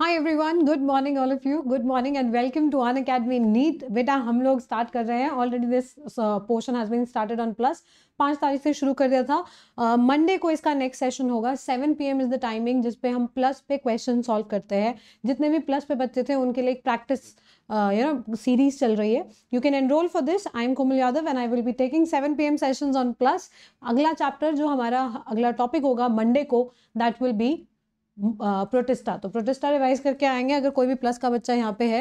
High everyone good morning all of you good morning and welcome to Unacademy NEET बेटा हम लोग start कर रहे हैं already this portion has been started on plus पाँच तारीख से शुरू कर दिया था मंडे uh, को इसका नेक्स्ट सेशन होगा seven P M is the timing जिसपे हम प्लस पे क्वेश्चन सॉल्व करते हैं जितने भी प्लस पे बच्चे थे उनके लिए एक प्रैक्टिस यू नो सीरीज चल रही है you can enrol for this I am Komal Yadav and I will be taking seven P M session on plus अगला चैप्टर जो हमारा अगला टॉपिक होगा मंडे को दैट विल बी प्रोटेस्टा तो प्रोटेस्टा रिवाइज करके आएंगे अगर कोई भी प्लस का बच्चा यहाँ पे है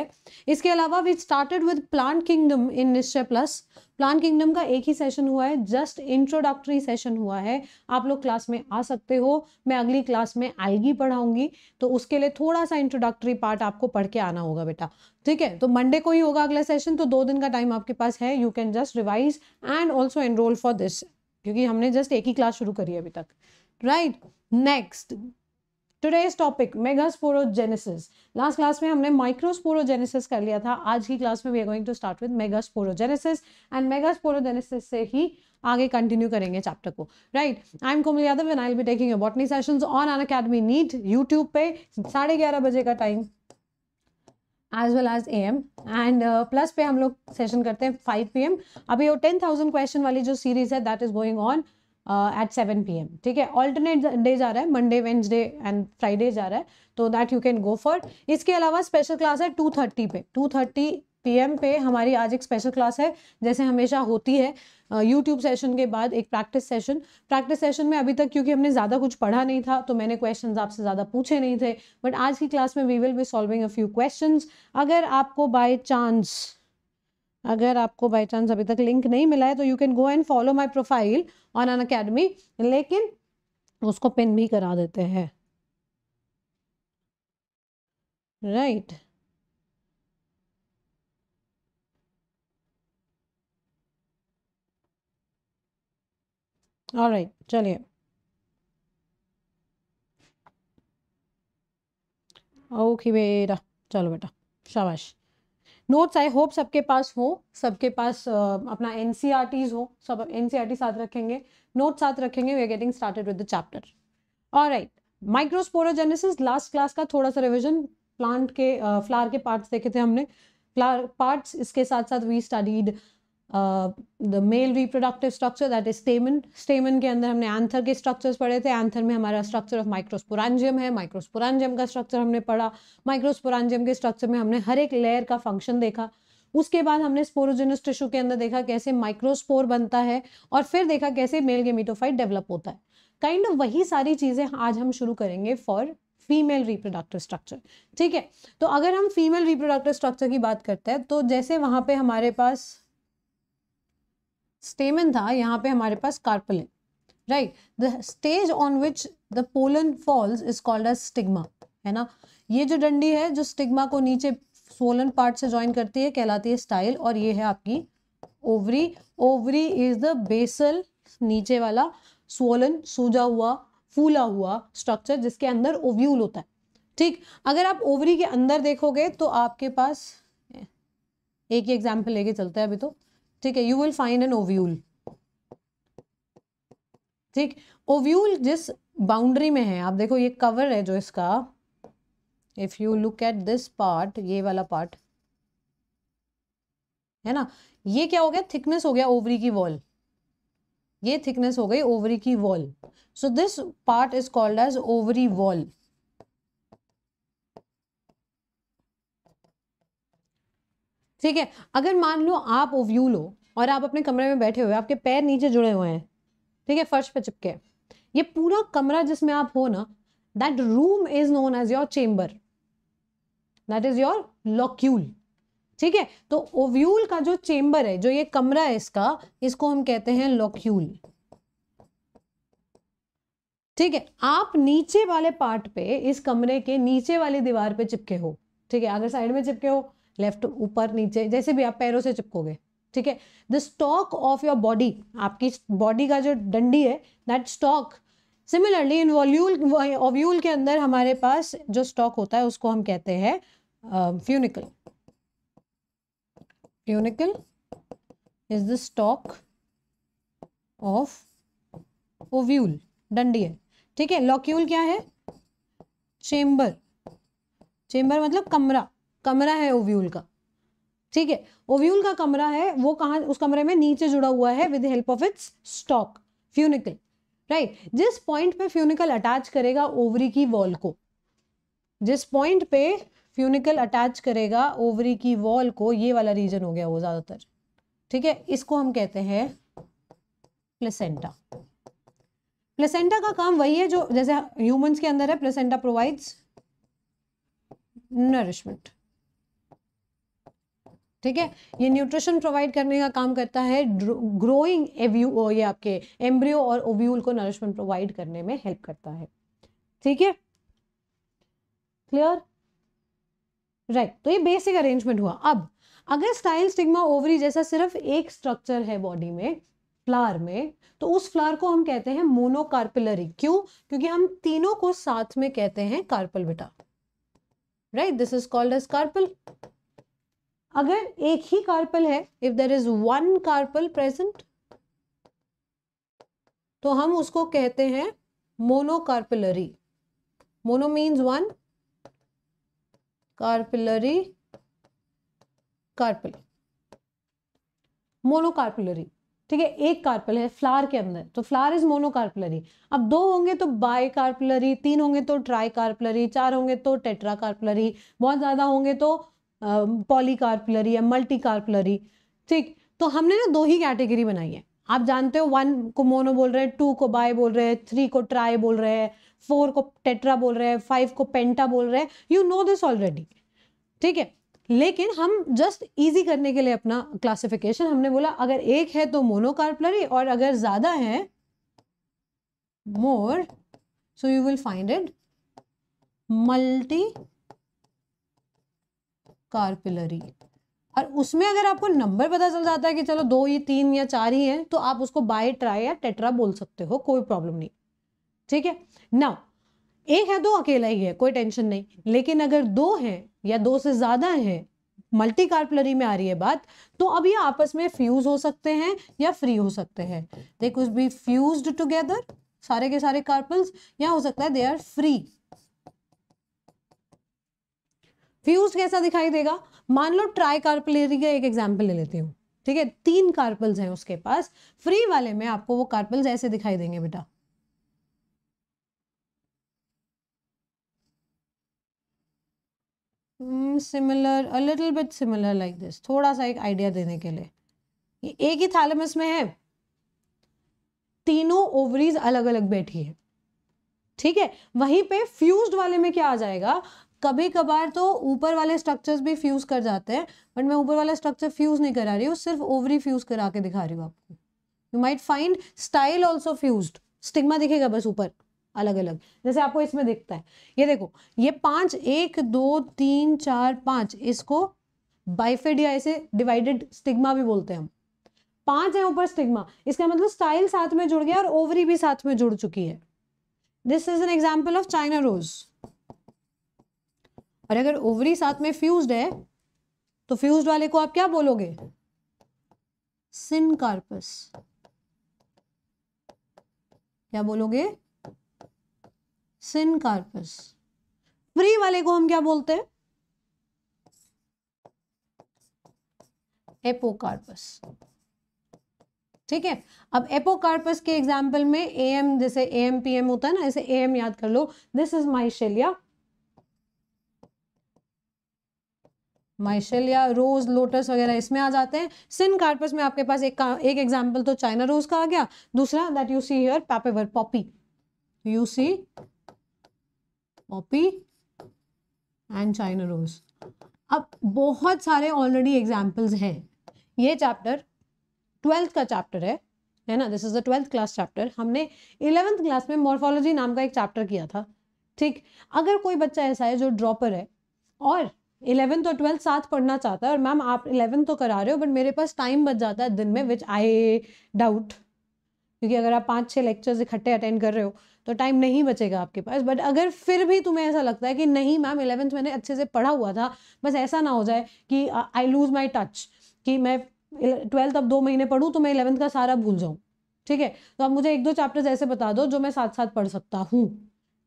इसके अलावा we started with plant kingdom in Nishchay plus plant kingdom का एक ही सेशन हुआ है जस्ट इंट्रोडक्टरी सेशन हुआ है आप लोग क्लास में आ सकते हो मैं अगली क्लास में आएगी पढ़ाऊंगी तो उसके लिए थोड़ा सा इंट्रोडक्टरी पार्ट आपको पढ़ के आना होगा बेटा ठीक है तो मंडे को ही होगा अगला सेशन तो दो दिन का टाइम आपके पास है you can just revise and also enrol for this क्योंकि हमने जस्ट एक ही क्लास शुरू करी है अभी तक right next today's topic megasporogenesis last class में हमने माइक्रोस्पोरोजेनेसिस कर लिया था आज की क्लास में we are going to start with megasporogenesis and megasporogenesis से ही आगे कंटिन्यू करेंगे चैप्टर को right I am Komal Yadav and I will be taking your botany sessions on Unacademy NEET YouTube पे साढ़े ग्यारह बजे का time as well as A M and plus पे हम लोग सेशन करते हैं फाइव पी एम अभी वो टेन थाउजेंड क्वेश्चन वाली जो सीरीज है that is going on at seven P M ठीक है ऑल्टरनेट डेज आ रहा है मंडे वेंसडे एंड फ्राइडे जा रहा है तो that you can go for इसके अलावा स्पेशल क्लास है टू थर्टी पे टू थर्टी पी एम पे हमारी आज एक स्पेशल क्लास है जैसे हमेशा होती है यूट्यूब uh, सेशन के बाद एक प्रैक्टिस सेशन प्रैक्टिस सेशन में अभी तक क्योंकि हमने ज़्यादा कुछ पढ़ा नहीं था तो मैंने क्वेश्चन आपसे ज़्यादा पूछे नहीं थे बट आज की क्लास में we will be solving a few question अगर आपको बाई चांस अगर आपको बाई चांस अभी तक लिंक नहीं मिला है तो you can go and follow my profile on Unacademy लेकिन उसको पिन भी करा देते हैं राइट right. और राइट चलिए ओके बेटा चलो बेटा शाबाश नोट्स आई होप सबके पास हो सबके पास अपना एन e हो सब एन e साथ रखेंगे नोट्स साथ रखेंगे we are getting started with the chapter और राइट माइक्रोस्पोरोजेनेसिस लास्ट क्लास का थोड़ा सा रिविजन प्लांट के फ्लावर uh, के पार्ट्स देखे थे हमने फ्लावर पार्ट्स इसके साथ साथ we studied the male reproductive structure that is stamen stamen के अंदर हमने आंथर के स्ट्रक्चर्स पढ़े थे आंथर में हमारा स्ट्रक्चर ऑफ माइक्रोस्पुरानजियम है माइक्रोस्पुरानजियम का स्ट्रक्चर हमने पढ़ा माइक्रोस्पुरानजियम के स्ट्रक्चर में हमने हर एक लेयर का फंक्शन देखा उसके बाद हमने स्पोरोजिनस टिश्यू के अंदर देखा कैसे माइक्रोस्पोर बनता है और फिर देखा कैसे मेल गेमिटोफाइट डेवलप होता है काइंड kind ऑफ of वही सारी चीज़ें आज हम शुरू करेंगे फॉर फीमेल रिप्रोडक्टिव स्ट्रक्चर ठीक है तो अगर हम फीमेल रिप्रोडक्टिव स्ट्रक्चर की बात करते हैं तो जैसे वहाँ पे हमारे पास स्टेमन था यहाँ पे हमारे पास कार्पलिन right the stage on which the pollen falls is called as stigma है ना ये जो डंडी है जो स्टिग्मा को नीचे सोलन पार्ट से ज्वाइन करती है कहलाती है स्टाइल और ये है आपकी ovary ovary is the basal नीचे वाला सोलन सूजा हुआ फूला हुआ स्ट्रक्चर जिसके अंदर ओव्यूल होता है ठीक अगर आप ओवरी के अंदर देखोगे तो आपके पास एक ही एग्जाम्पल लेके चलते हैं अभी तो ठीक है you will find an ovule ठीक ओव्यूल जिस बाउंड्री में है आप देखो ये कवर है जो इसका if you look at this part ये वाला पार्ट है ना ये क्या हो गया थिकनेस हो गया ओवरी की वॉल ये थिकनेस हो गई ओवरी की wall so this part is called as ovary wall ठीक है अगर मान लो आप ओव्यू लो और आप अपने कमरे में बैठे हुए आपके पैर नीचे जुड़े हुए हैं ठीक है फर्श पे चिपके ये पूरा कमरा जिसमें आप हो ना that room is known as your chamber that is your locule ठीक है तो ओव्यूल का जो चेम्बर है जो ये कमरा है इसका इसको हम कहते हैं लॉक्यूल ठीक है आप नीचे वाले पार्ट पे इस कमरे के नीचे वाली दीवार पे चिपके हो ठीक है अगर साइड में चिपके हो लेफ्ट ऊपर नीचे जैसे भी आप पैरों से चिपकोगे ठीक है the stalk of your body आपकी बॉडी का जो डंडी है that stalk similarly in ovule ovule के अंदर हमारे पास जो स्टॉक होता है उसको हम कहते हैं funicle funicle is the stalk of ovule डंडी है ठीक है लॉक्यूल क्या है चेम्बर चेम्बर मतलब कमरा कमरा है ओव्यूल का ठीक है ओव्यूल का कमरा है वो कहा उस कमरे में नीचे जुड़ा हुआ है with help of its stalk funicle right जिस पॉइंट पे फ्यूनिकल अटैच करेगा ओवरी की वॉल को जिस पॉइंट पे फ्यूनिकल अटैच करेगा ओवरी की वॉल को ये वाला रीजन हो गया वो ज़्यादातर ठीक है इसको हम कहते हैं प्लेसेंटा प्लेसेंटा का काम वही है जो जैसे ह्यूमंस के अंदर है प्लेसेंटा प्रोवाइड्स नरिशमेंट ठीक है ये न्यूट्रिशन प्रोवाइड करने का काम करता है ग्रोइंग एव्यू ये आपके एम्ब्रियो और ओव्यूल को नरिशमेंट प्रोवाइड करने में हेल्प करता है ठीक है क्लियर राइट right. तो ये बेसिक अरेंजमेंट हुआ अब अगर स्टाइल स्टिग्मा ओवरी जैसा सिर्फ एक स्ट्रक्चर है बॉडी में फ्लावर में तो उस फ्लावर को हम कहते हैं मोनोकार्पिलरी क्यों क्योंकि हम तीनों को साथ में कहते हैं कार्पल बेटा right this is called as carpel अगर एक ही कार्पल है if there is one carpel present तो हम उसको कहते हैं monocarpellary mono means one carpellary carpel monocarpellary ठीक है एक कार्पल है फ्लार के अंदर तो फ्लार इज मोनोकार्पलरी अब दो होंगे तो बाय कार्पलरी तीन होंगे तो ट्राई कार्पलरी चार होंगे तो टेट्रा कार्पलरी बहुत ज़्यादा होंगे तो पॉलीकार्पुलरी या मल्टीकार्पुलरी ठीक तो हमने ना दो ही कैटेगरी बनाई है आप जानते हो वन को मोनो बोल रहे हैं टू को बाय बोल रहे हैं थ्री को ट्राई बोल रहे हैं फोर को टेट्रा बोल रहे हैं फाइव को पेंटा बोल रहे हैं यू नो दिस ऑलरेडी ठीक है लेकिन हम जस्ट इजी करने के लिए अपना क्लासिफिकेशन हमने बोला अगर एक है तो मोनोकार्पलरी और अगर ज्यादा है more so you will find it multicarpellary और उसमें अगर आपको नंबर पता चल जाता है कि चलो दो ही तीन या चार ही हैं तो आप उसको बाय ट्राई या टेट्रा बोल सकते हो कोई प्रॉब्लम नहीं ठीक है ना एक है दो तो अकेला ही है कोई टेंशन नहीं लेकिन अगर दो हैं या दो से ज़्यादा हैं मल्टी कार्पलरी में आ रही है बात तो अब ये आपस में फ्यूज हो सकते हैं या फ्री हो सकते हैं दे कुछ बी फ्यूज टुगेदर सारे के सारे कार्पल्स या हो सकता है दे आर फ्री फ्यूज कैसा दिखाई देगा मान लो ट्राई कार्पलेरी का एक एग्जाम्पल ले लेती हूँ ठीक है तीन कार्पल्स हैं उसके पास फ्री वाले में आपको वो कार्पल्स ऐसे दिखाई देंगे बेटा similar a little bit similar like this थोड़ा सा एक आइडिया देने के लिए ये एक ही थैलेमस में है तीनों ओवरीज अलग अलग बैठी है ठीक है वहीं पे फ्यूज्ड वाले में क्या आ जाएगा कभी कभार तो ऊपर वाले स्ट्रक्चर्स भी फ्यूज़ कर जाते हैं बट मैं ऊपर वाला स्ट्रक्चर फ्यूज़ नहीं करा रही हूँ सिर्फ ओवरी फ्यूज़ करा के दिखा रही हूँ आपको you might find style also fuse stigma दिखेगा बस ऊपर अलग अलग जैसे आपको इसमें दिखता है ये देखो ये पांच एक दो तीन चार पांच इसको बाइफेड या ऐसे डिवाइडेड स्टिग्मा भी बोलते हैं हम पांच है ऊपर स्टिग्मा इसका मतलब स्टाइल साथ में जुड़ गया और ओवरी भी साथ में जुड़ चुकी है this is an example of China rose और अगर ओवरी साथ में फ्यूज है तो फ्यूज वाले को आप क्या बोलोगे सिनकार्पस क्या बोलोगे सिनकार्पस फ्री वाले को हम क्या बोलते हैं एपोकार्पस ठीक है अब एपोकार्पस के एग्जाम्पल में ए एम जैसे ए एम पी एम होता है ना ऐसे ए एम याद कर लो this is Michelia Michelia rose lotus वगैरह इसमें आ जाते हैं सिन कार्पस में आपके पास एक एक एग्जाम्पल तो चाइना रोज का आ गया दूसरा that you see here Papaver poppy you see poppy and China rose अब बहुत सारे ऑलरेडी एग्जाम्पल्स हैं ये चैप्टर ट्वेल्थ का चैप्टर है है ना this is the twelfth class chapter हमने इलेवेंथ क्लास में मॉर्फोलॉजी नाम का एक चैप्टर किया था ठीक अगर कोई बच्चा ऐसा है जो ड्रॉपर है और इलेवेंथ और तो ट्वेल्थ साथ पढ़ना चाहता है और मैम आप इलेवेंथ तो करा रहे हो बट मेरे पास टाइम बच जाता है दिन में विच आई डाउट क्योंकि अगर आप पाँच छः लेक्चर्स इकट्ठे अटेंड कर रहे हो तो टाइम नहीं बचेगा आपके पास बट अगर फिर भी तुम्हें ऐसा लगता है कि नहीं मैम इलेवेंथ मैंने अच्छे से पढ़ा हुआ था बस ऐसा ना हो जाए कि आई लूज़ माई टच कि मैं ट्वेल्थ अब दो महीने पढ़ूँ तो मैं इलेवंथ का सारा भूल जाऊँ ठीक है तो आप मुझे एक दो चैप्टर्स ऐसे बता दो जो मैं साथ साथ पढ़ सकता हूँ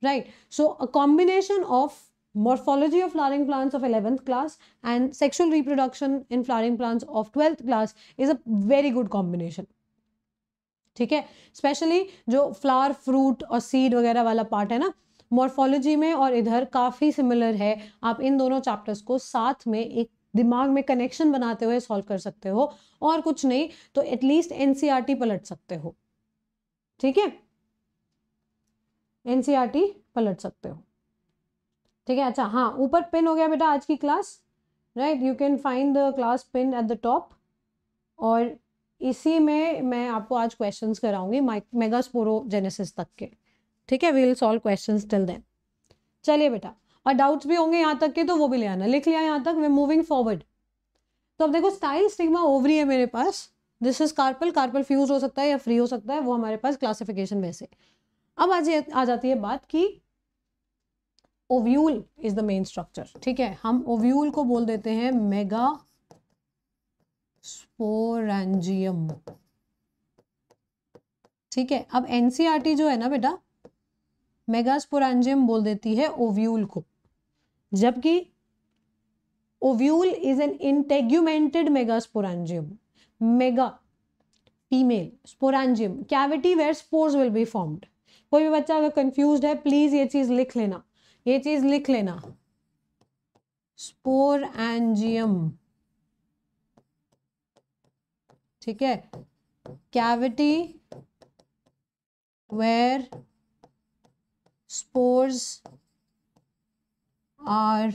right so a combination of morphology of flowering plants of 11th class and sexual reproduction in flowering plants of 12th class is a very good combination ठीक है स्पेशली जो फ्लावर फ्रूट और सीड वगैरह वाला पार्ट है ना morphology में और इधर काफ़ी सिमिलर है आप इन दोनों चैप्टर्स को साथ में एक दिमाग में कनेक्शन बनाते हुए सॉल्व कर सकते हो और कुछ नहीं तो एटलीस्ट एनसीईआरटी e पलट सकते हो ठीक है एनसीईआरटी e पलट सकते हो ठीक है अच्छा हाँ ऊपर पिन हो गया बेटा आज की class right you can find the class pin at the top और इसी में मैं आपको आज क्वेश्चंस कराऊंगी मेगा जेनेसिस तक के ठीक है we will solve questions till then चलिए बेटा और डाउट्स भी होंगे यहाँ तक के तो वो भी ले आना लिख लिया यहाँ तक वे मूविंग फॉरवर्ड तो अब देखो स्टाइल स्टिग्मा ओवरी है मेरे पास this is carpel carpel fuse हो सकता है या फ्री हो सकता है वो हमारे पास क्लासिफिकेशन वैसे अब आज आ जाती है बात कि ovule is the main structure ठीक है हम ओव्यूल को बोल देते हैं मेगा स्पोरेंजियम ठीक है अब एनसीआरटी e जो है ना बेटा मेगा स्पोरेंजियम बोल देती है ओव्यूल को जबकि ovule is an integumented megasporangium mega female sporangium cavity where spores will be formed कोई भी बच्चा अगर कंफ्यूज है प्लीज ये चीज लिख लेना ये चीज लिख लेना स्पोर एंजियम ठीक है cavity where spores are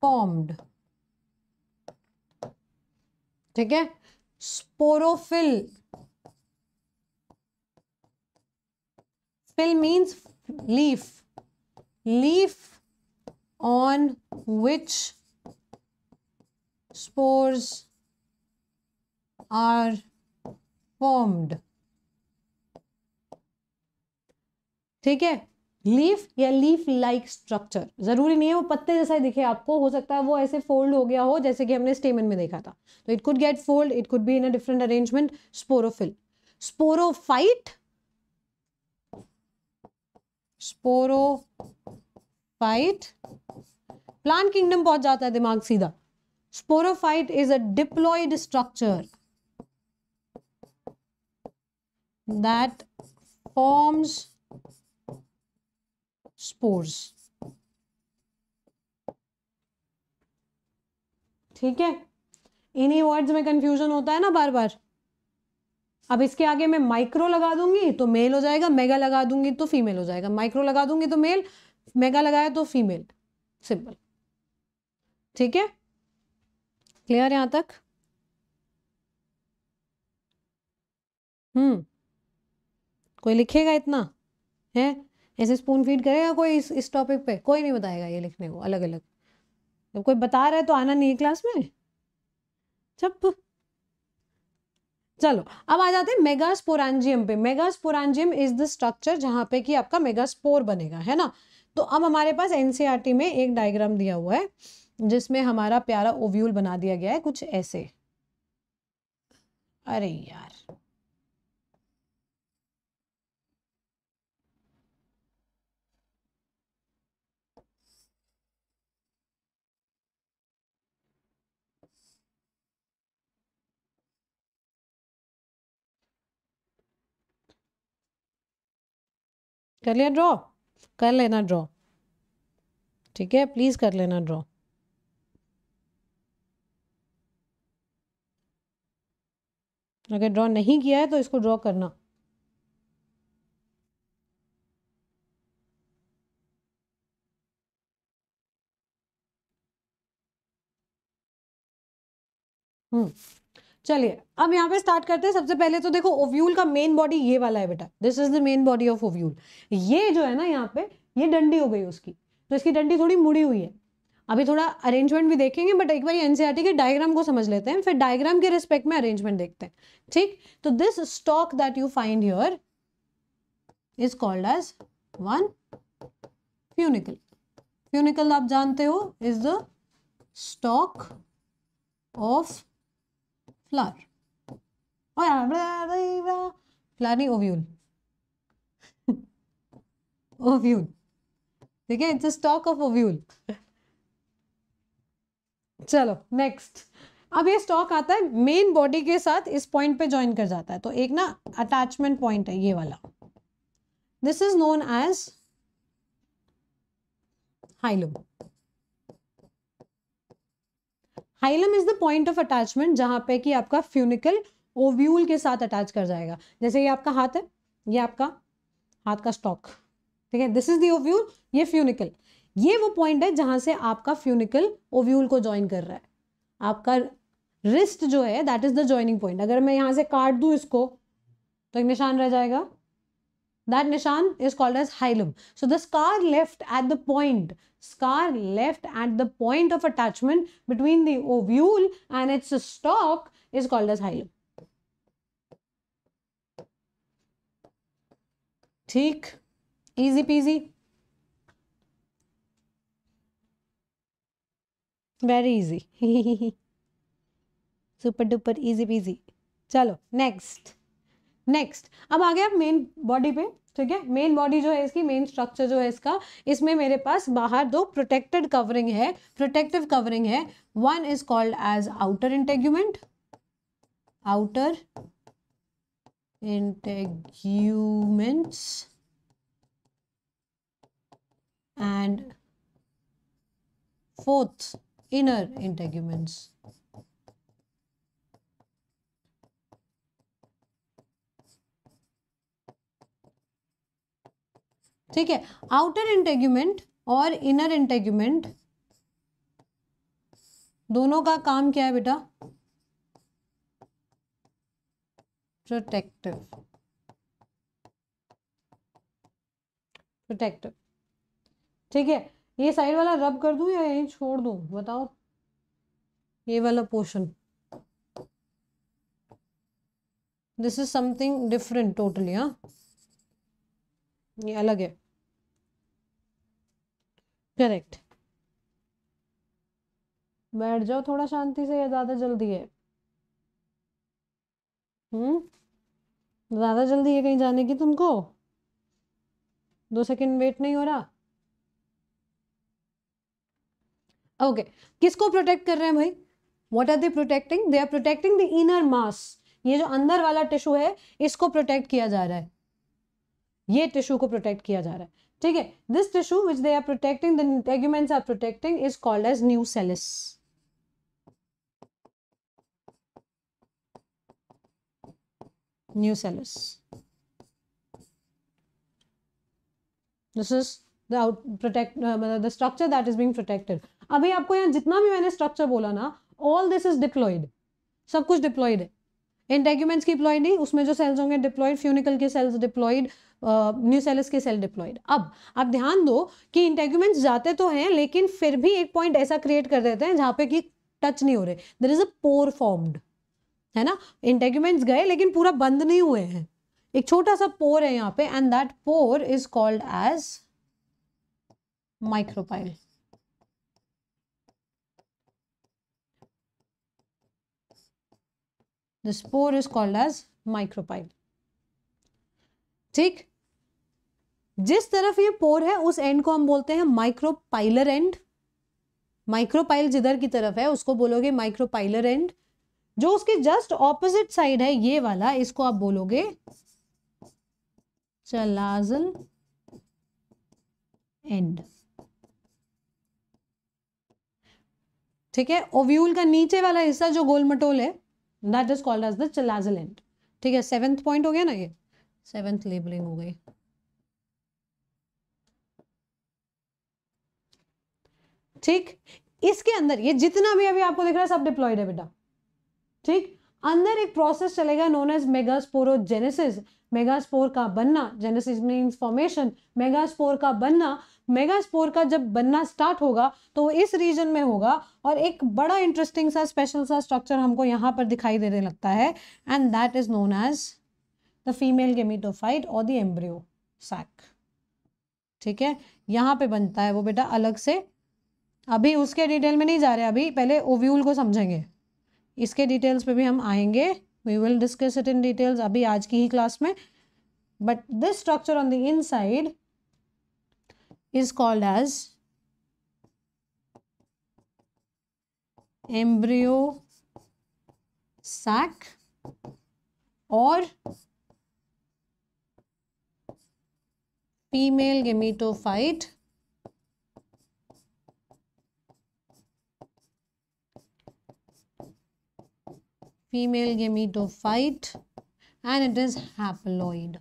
formed ठीक है sporophyll phyll means leaf leaf on which spores are formed ठीक है लीफ या लीफ लाइक स्ट्रक्चर जरूरी नहीं है वो पत्ते जैसा ही दिखे आपको हो सकता है वो ऐसे फोल्ड हो गया हो जैसे कि हमने स्टेमन में देखा था तो it could get fold it could be in a different arrangement sporophyll sporophyte sporophyte plant kingdom पहुंच जाता है दिमाग सीधा sporophyte is a diploid structure that forms spores ठीक है इन्हीं वर्ड्स में कंफ्यूजन होता है ना बार बार अब इसके आगे मैं माइक्रो लगा दूंगी तो मेल हो जाएगा मेगा लगा दूंगी तो फीमेल हो जाएगा माइक्रो लगा दूंगी तो मेल मेगा लगाया तो फीमेल सिंपल ठीक है क्लियर यहां तक हम्म कोई लिखेगा इतना है ऐसे स्पून फीड करेगा कोई इस इस टॉपिक पे कोई नहीं बताएगा ये लिखने को अलग अलग जब कोई बता रहा है तो आना नहीं है क्लास में चप चलो अब आ जाते हैं स्पोरजियम पे स्पोरजियम इज द स्ट्रक्चर जहाँ पे कि आपका मेगास्पोर बनेगा है ना तो अब हमारे पास एनसीईआरटी e में एक डायग्राम दिया हुआ है जिसमें हमारा प्यारा ओव्यूल बना दिया गया है कुछ ऐसे अरे यार कर लिया ड्रॉ कर लेना ड्रॉ ठीक है प्लीज़ कर लेना ड्रॉ अगर ड्रॉ नहीं किया है तो इसको ड्रॉ करना हम्म चलिए अब यहाँ पे स्टार्ट करते हैं सबसे पहले तो देखो ओव्यूल का मेन बॉडी ये वाला है बेटा this is the main body of ovule ये जो है ना यहाँ पे ये डंडी हो गई उसकी तो इसकी डंडी थोड़ी मुड़ी हुई है अभी थोड़ा अरेंजमेंट भी देखेंगे बट एक बार एनसीआरटी e के डायग्राम को समझ लेते हैं फिर डायग्राम के रिस्पेक्ट में अरेंजमेंट देखते हैं ठीक तो this stalk that you find your is called as one funicle funicle आप जानते हो is the stalk of flower. Flowery ovule ovule. ठीक है इट्स स्टॉक ऑफ ओव्यूल चलो नेक्स्ट अब ये स्टॉक आता है मेन बॉडी के साथ इस पॉइंट पे ज्वाइन कर जाता है तो एक ना अटैचमेंट पॉइंट है ये वाला this is known as hilum hilum is the point of attachment जहाँ पे कि आपका फ्यूनिकल ओव्यूल के साथ अटैच कर जाएगा जैसे ये आपका हाथ है ये आपका हाथ का स्टॉक ठीक है दिस इज दूल ये फ्यूनिकल ये वो पॉइंट है जहां से आपका फ्यूनिकल ओव्यूल को ज्वाइन कर रहा है आपका रिस्ट जो है that is the joining point अगर मैं यहाँ से काट दूँ इसको तो एक निशान रह जाएगा That nishan is called as hilum. So the scar left at the point, scar left at the point of attachment between the ovule and its stalk is called as hilum. ठीक easy peasy very easy super duper easy peasy चलो next next अब आ गया आप main body पे ठीक है main body जो है इसकी मेन स्ट्रक्चर जो है इसका इसमें मेरे पास बाहर दो प्रोटेक्टेड कवरिंग है प्रोटेक्टिव कवरिंग है one is called as outer integument outer integuments and fourth inner integuments ठीक है आउटर इंटेग्यूमेंट और इनर इंटेग्यूमेंट दोनों का काम क्या है बेटा प्रोटेक्टिव प्रोटेक्टिव ठीक है ये साइड वाला रब कर दूं या यहीं छोड़ दूं बताओ ये वाला portion this is something different totally हाँ ये अलग है करेक्ट बैठ जाओ थोड़ा शांति से या ज़्यादा जल्दी है हम्म ज़्यादा जल्दी है कहीं जाने की तुमको दो सेकंड वेट नहीं हो रहा ओके okay. किसको प्रोटेक्ट कर रहे हैं भाई what are they protecting they are protecting the inner mass ये जो अंदर वाला टिश्यू है इसको प्रोटेक्ट किया जा रहा है ये टिश्यू को प्रोटेक्ट किया जा रहा है ठीक है this tissue which they are protecting the are protecting is called as nucellus nucellus this is the out protect uh, मतलब the structure that is being अभी आपको यहाँ जितना भी मैंने स्ट्रक्चर बोला ना ऑल दिस इज डिप्लॉइड सब कुछ डिप्लॉइड है इन इंटेग्यूमेंट्स की डिप्लॉइड ही उसमें जो सेल्स होंगे डिप्लॉइड फ्यूनिकल के सेल्स डिप्लॉइड न्यू सेल्स के सेल डिप्लॉयड अब आप ध्यान दो कि इंटेग्यूमेंट्स जाते तो हैं लेकिन फिर भी एक पॉइंट ऐसा क्रिएट कर देते हैं जहाँ पे कि टच नहीं हो रहे देर इज अ पोर फॉर्म्ड है ना इंटेग्यूमेंट्स गए लेकिन पूरा बंद नहीं हुए हैं एक छोटा सा पोर है यहाँ पे and that pore is called as micropyle this pore is called as micropyle ठीक जिस तरफ ये पोर है उस एंड को हम बोलते हैं माइक्रोपाइलर एंड माइक्रोपाइल जिधर की तरफ है उसको बोलोगे माइक्रोपाइलर एंड जो उसके जस्ट ऑपोजिट साइड है ये वाला इसको आप बोलोगे चलाजल एंड ठीक है ओव्यूल का नीचे वाला हिस्सा जो गोलमटोल है that is called as the chalazal end ठीक है सेवेंथ पॉइंट हो गया ना ये सेवेंथ लेबलिंग हो गई ठीक इसके अंदर ये जितना भी अभी आपको दिख रहा है सब डिप्लॉयड है बेटा ठीक अंदर एक प्रोसेस चलेगा नोन एज मेगास्पोरोजेनेसिस मेगास्पोर का बनना जेनेसिस मीन्स फॉर्मेशन मेगास्पोर का बनना मेगास्पोर का जब बनना स्टार्ट होगा तो वो इस रीजन में होगा और एक बड़ा इंटरेस्टिंग सा स्पेशल सा स्ट्रक्चर हमको यहाँ पर दिखाई देने लगता है and that is known as the female gametophyte और द एम्ब्रियो सैक ठीक है यहाँ पे बनता है वो बेटा अलग से अभी उसके डिटेल में नहीं जा रहे अभी पहले ओव्यूल को समझेंगे इसके डिटेल्स पे भी हम आएंगे we will discuss it in details अभी आज की ही क्लास में but this structure on the inside is called as embryo sac और female gametophyte female gametophyte and it is haploid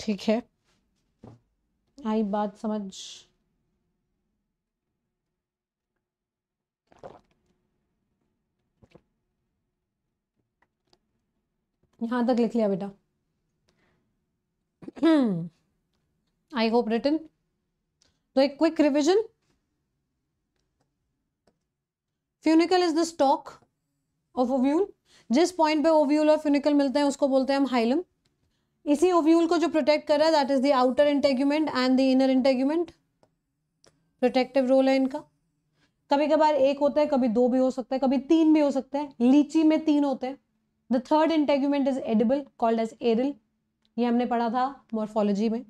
ठीक है आई बात समझ यहां तक लिख लिया बेटा आई होप रिटर्न तो एक quick revision funicle is the stalk of ovule जिस पॉइंट पे ओव्यूल और फ्यूनिकल मिलते हैं उसको बोलते हैं हम हाइलम इसी ओव्यूल को जो प्रोटेक्ट कर रहा है that is the outer integument and the inner integument protective role है इनका कभी कभार एक होता है कभी दो भी हो सकता है कभी तीन भी हो सकता है लीची में तीन होते हैं the third integument is edible called as aril ये हमने पढ़ा था मॉर्फोलॉजी में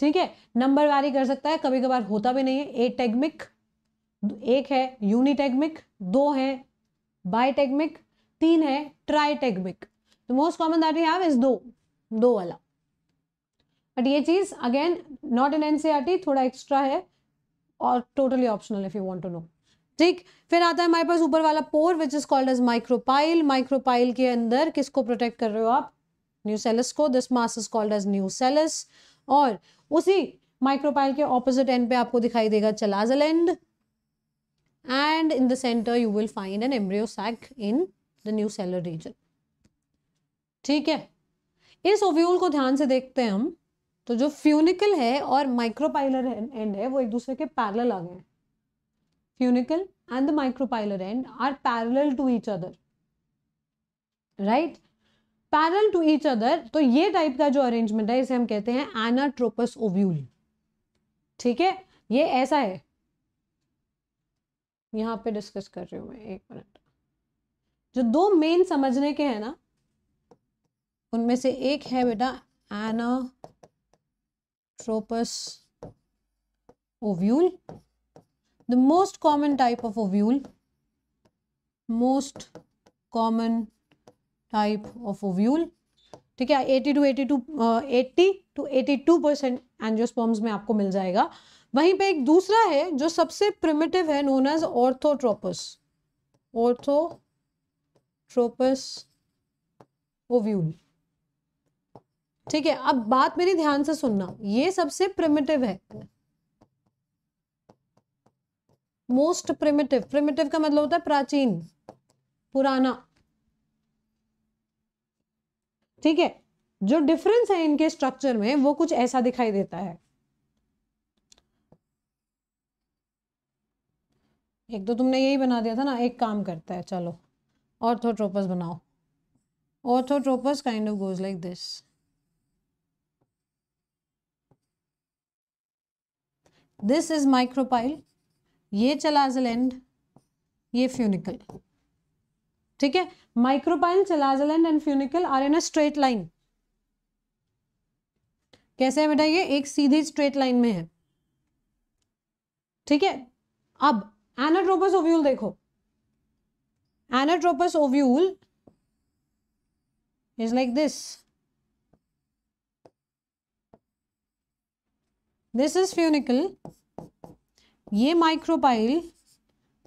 ठीक है नंबर वारी कर सकता है कभी कभार होता भी नहीं है एटेगमिक एक है यूनिटेगमिक दो है बायटेगमिक तीन है ट्राइटेगमिक तो most common that we have is दो दो वाला बट ये चीज अगेन नॉट इन एनसीईआरटी थोड़ा एक्स्ट्रा है और totally optional if you want to know ठीक फिर आता है हमारे पास ऊपर वाला pore which is called as micropyle micropyle के अंदर किसको प्रोटेक्ट कर रहे हो आप न्यूसेलस को this mass is called as nucellus और उसी माइक्रोपाइल के ऑपोजिट एंड पे आपको दिखाई देगा chalazal and and in the center you will find an embryo sac in the new cellular region ठीक है इस ओव्यूल को ध्यान से देखते हैं हम तो जो फ्यूनिकल है और माइक्रोपाइलर एंड है वो एक दूसरे के पैरल आ गए funicle and the micropylar end are parallel to each other right parallel to each other तो ये टाइप का जो अरेंजमेंट है इसे हम कहते हैं एनाट्रोपस ओव्यूल ठीक है ये ऐसा है यहाँ पे डिस्कस कर रही हूँ मैं एक मिनट जो दो मेन समझने के हैं ना उनमें से एक है बेटा tropous ovule the most common type of ovule most common type of ovule ठीक है 80 to 82 to 80 to 82 percent angiosperms में आपको मिल जाएगा वहीं पे एक दूसरा है जो सबसे प्रिमिटिव है known as orthotropous orthotropous ovule ठीक है अब बात मेरी ध्यान से सुनना ये सबसे प्रिमिटिव है मोस्ट प्रिमिटिव प्रिमिटिव का मतलब होता है प्राचीन पुराना ठीक है जो डिफरेंस है इनके स्ट्रक्चर में वो कुछ ऐसा दिखाई देता है एक तो तुमने यही बना दिया था ना एक काम करता है चलो ऑर्थोट्रोपस बनाओ orthotropous kind of goes like this this is micropyle ये चलाजल एंड ये फ्यूनिकल ठीक है micropyle chalazal end and funicle are in a straight line कैसे है बेटा ये एक सीधी स्ट्रेट लाइन में है ठीक है अब एनाट्रोपस ओव्यूल देखो anatropous ovule is like this this is funicle ये माइक्रोपाइल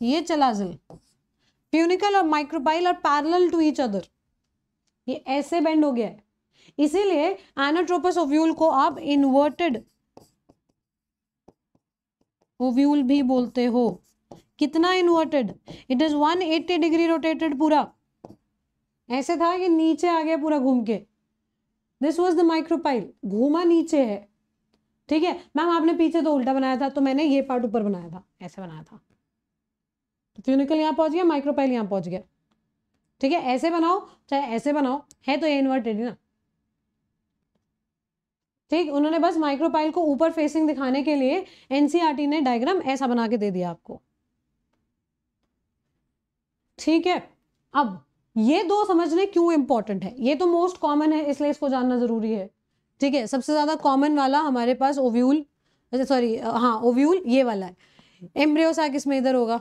ये चलाजल फ्यूनिकल और माइक्रोपाइल और पैरल टू ईच अदर ये ऐसे बेंड हो गया है इसीलिए एनाट्रोपस ओव्यूल को आप इन्वर्टेड ओव्यूल भी बोलते हो कितना inverted it is one eighty degree rotated पूरा ऐसे था कि नीचे आ गया पूरा घूम के दिस वॉज द माइक्रोपाइल घूमा नीचे है ठीक है मैम आपने पीछे तो उल्टा बनाया था तो मैंने ये पार्ट ऊपर बनाया था ऐसे बनाया था तो फ्यूनिकल यहाँ पहुँच गया माइक्रोपाइल यहाँ पहुँच गया ठीक है ऐसे बनाओ चाहे ऐसे बनाओ है तो ये इन्वर्टेड ना ठीक उन्होंने बस माइक्रोपाइल को ऊपर फेसिंग दिखाने के लिए एनसीईआरटी e ने डायग्राम ऐसा बना के दे दिया आपको ठीक है अब ये दो समझने क्यों इंपॉर्टेंट है ये तो मोस्ट कॉमन है इसलिए इसको जानना जरूरी है ठीक है सबसे ज्यादा कॉमन वाला हमारे पास ओव्यूल सॉरी हाँ ओव्यूल ये वाला है एम्ब्रियोसैक इसमें इधर होगा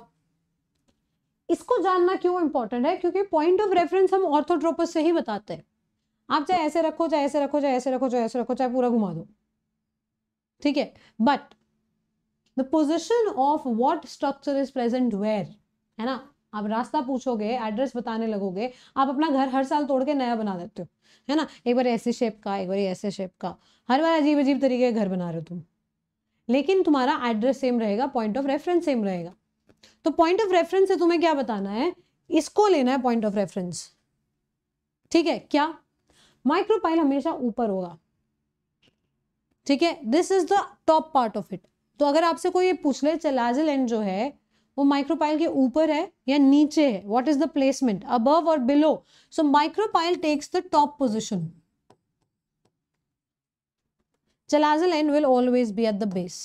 इसको जानना क्यों इंपॉर्टेंट है क्योंकि पॉइंट ऑफ रेफरेंस हम ऑर्थोट्रोपस से ही बताते हैं आप चाहे ऐसे रखो चाहे ऐसे रखो चाहे ऐसे रखो चाहे ऐसे रखो चाहे पूरा घुमा दो ठीक है but the position of what structure is present where है ना आप रास्ता पूछोगे एड्रेस बताने लगोगे आप अपना घर हर साल तोड़ के नया बना देते हो है ना एक बार ऐसे शेप का एक बार ऐसे शेप का हर बार अजीब अजीब तरीके का घर बना रहे हो तुम लेकिन तुम्हारा एड्रेस सेम रहेगा पॉइंट ऑफ रेफरेंस सेम रहेगा तो पॉइंट ऑफ रेफरेंस से तुम्हें क्या बताना है इसको लेना है पॉइंट ऑफ रेफरेंस ठीक है क्या माइक्रोपाइल हमेशा ऊपर होगा ठीक है this is the top part of it तो अगर आपसे कोई ये पूछ ले चलाजिल एंड जो है वो माइक्रोपाइल के ऊपर है या नीचे है what is the placement above और below so micropyle takes the top position chalazal will always be at the base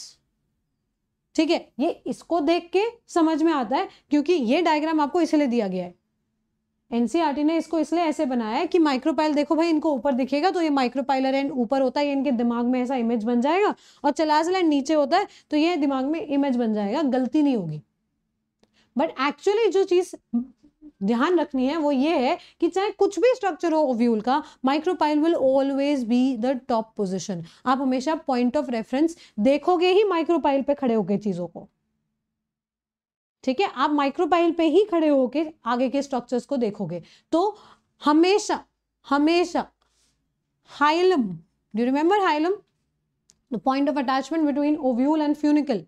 ठीक है ये इसको देख के समझ में आता है क्योंकि ये डायग्राम आपको इसलिए दिया गया है एनसीआरटी e ने इसको इसलिए ऐसे बनाया है कि माइक्रोपाइल देखो भाई इनको ऊपर दिखेगा तो ये माइक्रोपाइलर एंड ऊपर होता है ये इनके दिमाग में ऐसा इमेज बन जाएगा और चलाजल एंड नीचे होता है तो ये दिमाग में इमेज बन जाएगा गलती नहीं होगी बट एक्चुअली जो चीज़ ध्यान रखनी है वो ये है कि चाहे कुछ भी स्ट्रक्चर हो ओव्यूल का micropyle will always be the top position आप हमेशा पॉइंट ऑफ रेफरेंस देखोगे ही माइक्रोपाइल पे खड़े होके चीज़ों को ठीक है आप माइक्रोपाइल पे ही खड़े होके आगे के स्ट्रक्चर्स को देखोगे तो हमेशा हमेशा hilum do remember hilum the point of attachment between ovule and funicle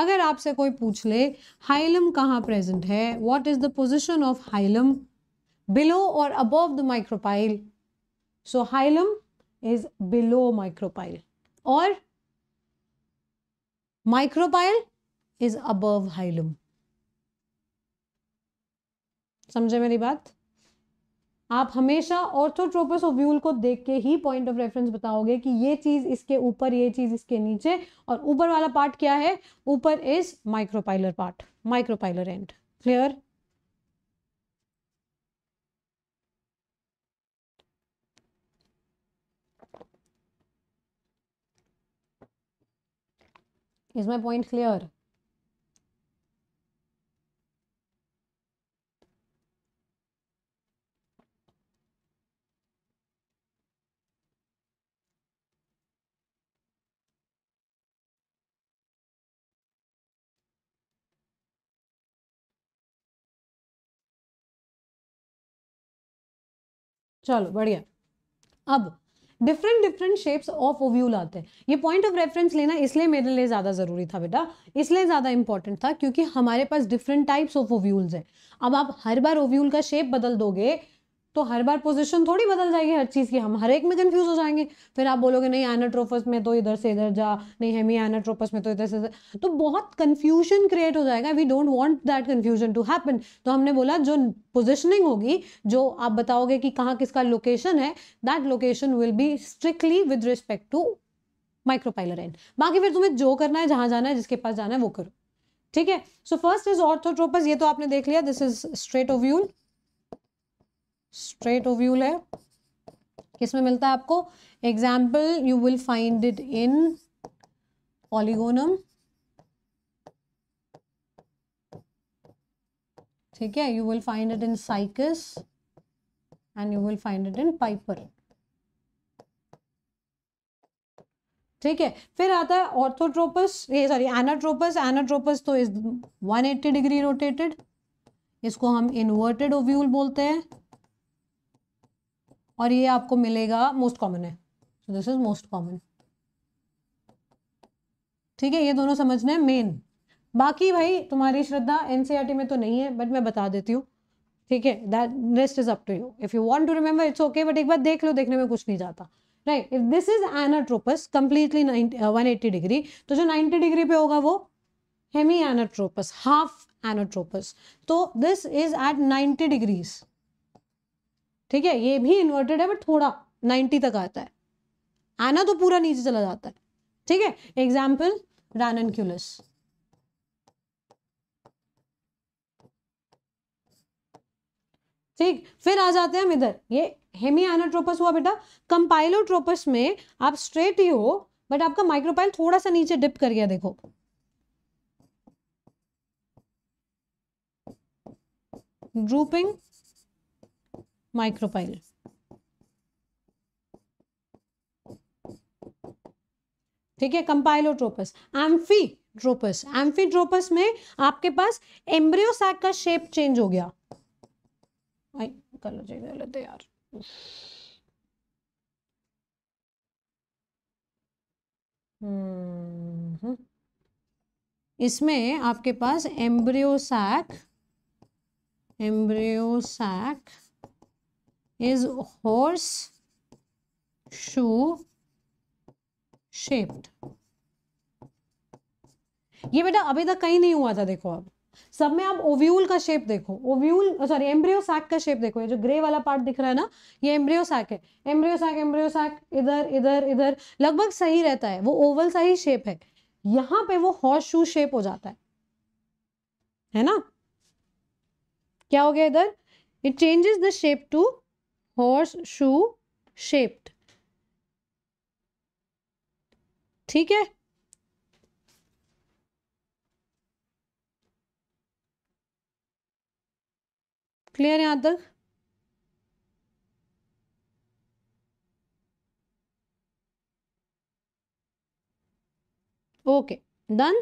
अगर आपसे कोई पूछ ले हाइलम कहाँ प्रेजेंट है what is the position of hilum below और above the micropyle so hilum is below micropyle और माइक्रोपाइल इज अबव हाइलम समझे मेरी बात आप हमेशा ऑर्थोट्रोपस ओव्यूल को देख के ही पॉइंट ऑफ रेफरेंस बताओगे कि ये चीज़ इसके ऊपर ये चीज़ इसके नीचे और ऊपर वाला पार्ट क्या है ऊपर is micropylar part micropylar end clear is my point clear चलो बढ़िया अब different different shapes of ovule आते हैं ये पॉइंट ऑफ रेफरेंस लेना इसलिए मेरे लिए ज़्यादा ज़रूरी था बेटा इसलिए ज़्यादा इंपॉर्टेंट था क्योंकि हमारे पास डिफरेंट टाइप्स ऑफ ओव्यूल्स हैं अब आप हर बार ओव्यूल का शेप बदल दोगे तो हर बार पोजीशन थोड़ी बदल जाएगी हर चीज़ की हम हर एक में कंफ्यूज हो जाएंगे फिर आप बोलोगे नहीं एनाट्रोपस में तो इधर से इधर जा नहीं हेमी एनाट्रोपस में तो इधर से इधर तो बहुत कन्फ्यूजन क्रिएट हो जाएगा we don't want that confusion to happen तो हमने बोला जो पोजिशनिंग होगी जो आप बताओगे कि कहाँ किसका लोकेशन है that location will be strictly with respect to micropylar end बाकी फिर तुम्हें जो करना है जहाँ जाना है जिसके पास जाना है वो करो ठीक है सो फर्स्ट इज ऑर्थोट्रोपस ये तो आपने देख लिया this is straight ovule straight ovule है किसमें मिलता है आपको example you will find it in Polygonum ठीक है you will find it in Cycas and you will find it in Piper ठीक है फिर आता है ऑर्थोट्रोपस ये सॉरी एनाट्रोपस एनाट्रोपस तो इज 180 डिग्री रोटेटेड इसको हम इन्वर्टेड ओव्यूल बोलते हैं और ये आपको मिलेगा मोस्ट कॉमन है so this is most common ठीक है ये दोनों समझना है मेन बाकी भाई तुम्हारी श्रद्धा एनसीईआरटी e में तो नहीं है बट मैं बता देती हूँ ठीक है that rest is up to you if you want to remember it's okay but एक बार देख लो देखने में कुछ नहीं जाता right if this is anatropous completely one eighty degree तो जो नाइन्टी डिग्री पे होगा वो हेमी एनाट्रोपस हाफ एनाट्रोपस तो this is at ninety degrees ठीक है ये भी इन्वर्टेड है बट थोड़ा नाइन्टी तक आता है आना तो पूरा नीचे चला जाता है ठीक है एग्जाम्पल रैनक्यूलस ठीक फिर आ जाते हैं हम इधर ये हेमी एनाट्रोपस हुआ बेटा कंपाइलोट्रोपस में आप स्ट्रेट ही हो बट आपका माइक्रोपाइल थोड़ा सा नीचे डिप कर गया देखो ड्रूपिंग माइक्रोपाइल ठीक है कंपाइलोट्रोपस एम्फी ड्रोपस एम्फी ड्रोपस में आपके पास एम्ब्रियोसैक का शेप चेंज हो गया आई यार हम्म। इसमें आपके पास embryo sac embryo sac is horse shoe shaped ये बेटा अभी तक कहीं नहीं हुआ था देखो अब सब में आप ओव्यूल का शेप देखो ओव्यूल सॉरी एम्ब्रियो सैक का शेप देखो ये जो ग्रे वाला पार्ट दिख रहा है ना ये एम्ब्रियो सैक है एम्ब्रियो सैक एम्ब्रियो सैक इधर इधर इधर लगभग सही रहता है वो ओवल सा ही शेप है यहां पे वो हॉर्स शू शेप हो जाता है है ना क्या हो गया इधर it changes the shape to horse shoe shaped ठीक है क्लियर यहां तक ओके डन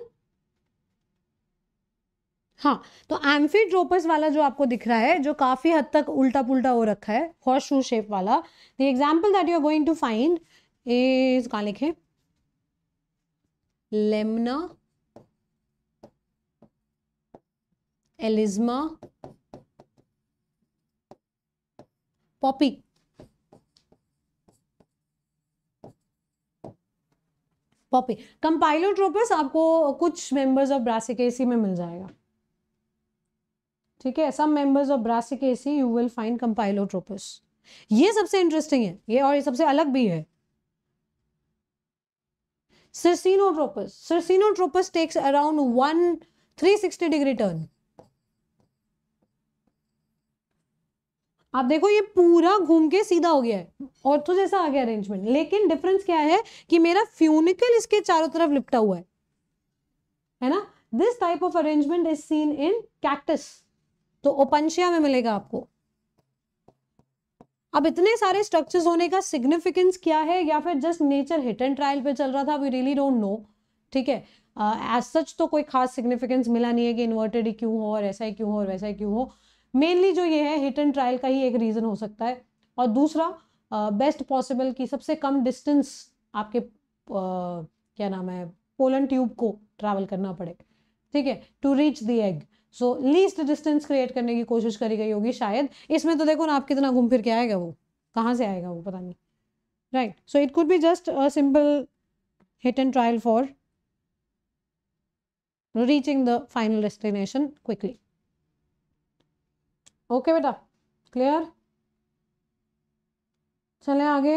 हाँ तो एम्फीड्रोपस वाला जो आपको दिख रहा है जो काफ़ी हद तक उल्टा पुल्टा हो रखा है हॉर्स शू शेप वाला the example that you are going to find is कहाँ लिखे Lemna Alisma poppy poppy campylotropous आपको कुछ मेंबर्स ऑफ ब्रासिकेसी में मिल जाएगा ठीक है some members of Brassicaceae you will find campylotropous ये सबसे इंटरेस्टिंग है ये और ये सबसे अलग भी है Circinotropus. Takes around one three sixty degree turn आप देखो ये पूरा घूम के सीधा हो गया है और तो जैसा आ गया अरेंजमेंट लेकिन डिफरेंस क्या है कि मेरा फ्यूनिकल इसके चारों तरफ लिपटा हुआ है है ना this type of arrangement is seen in cactus तो ओपनशिया में मिलेगा आपको अब इतने सारे स्ट्रक्चर्स होने का सिग्निफिकेंस क्या है या फिर just nature hit and trial पे चल रहा था वी रियली डोंट नो ठीक है एज सच तो कोई खास सिग्निफिकेंस मिला नहीं है कि इन्वर्टेड ही क्यों हो और ऐसा ही क्यों हो और वैसा ही क्यों हो मेनली जो ये है हिट एंड ट्रायल का ही एक रीज़न हो सकता है और दूसरा बेस्ट uh, पॉसिबल कि सबसे कम डिस्टेंस आपके uh, क्या नाम है पोलन ट्यूब को ट्रैवल करना पड़े ठीक है to reach the egg so least distance create करने की कोशिश करी गई होगी शायद इसमें तो देखो ना आप कितना घूम फिर के आएगा वो कहाँ से आएगा वो पता नहीं right so it could be just a simple hit and trial for reaching the final destination quickly okay बेटा क्लियर चले आगे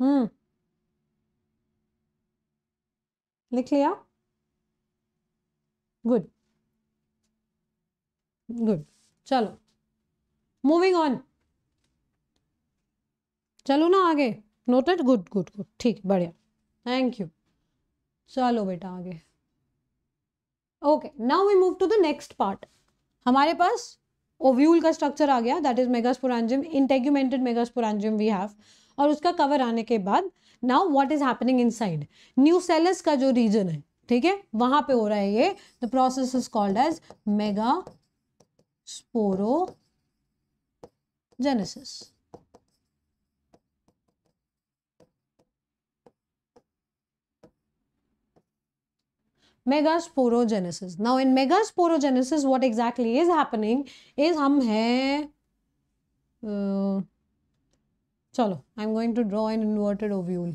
हम्म लिख लिया गुड गुड चलो मूविंग ऑन चलो ना आगे नोटेड गुड गुड गुड ठीक बढ़िया थैंक यू चलो बेटा आगे okay now we move to the next part हमारे पास ओव्यूल का स्ट्रक्चर आ गया that is megasporangium integumented megasporangium we have और उसका कवर आने के बाद now what is happening inside nucellus का जो रीजन है ठीक है वहां पे हो रहा है ये the process is called as megasporogenesis megasporogenesis now in megasporogenesis what exactly is happening is हम हैं चलो I am going to draw in inverted ovule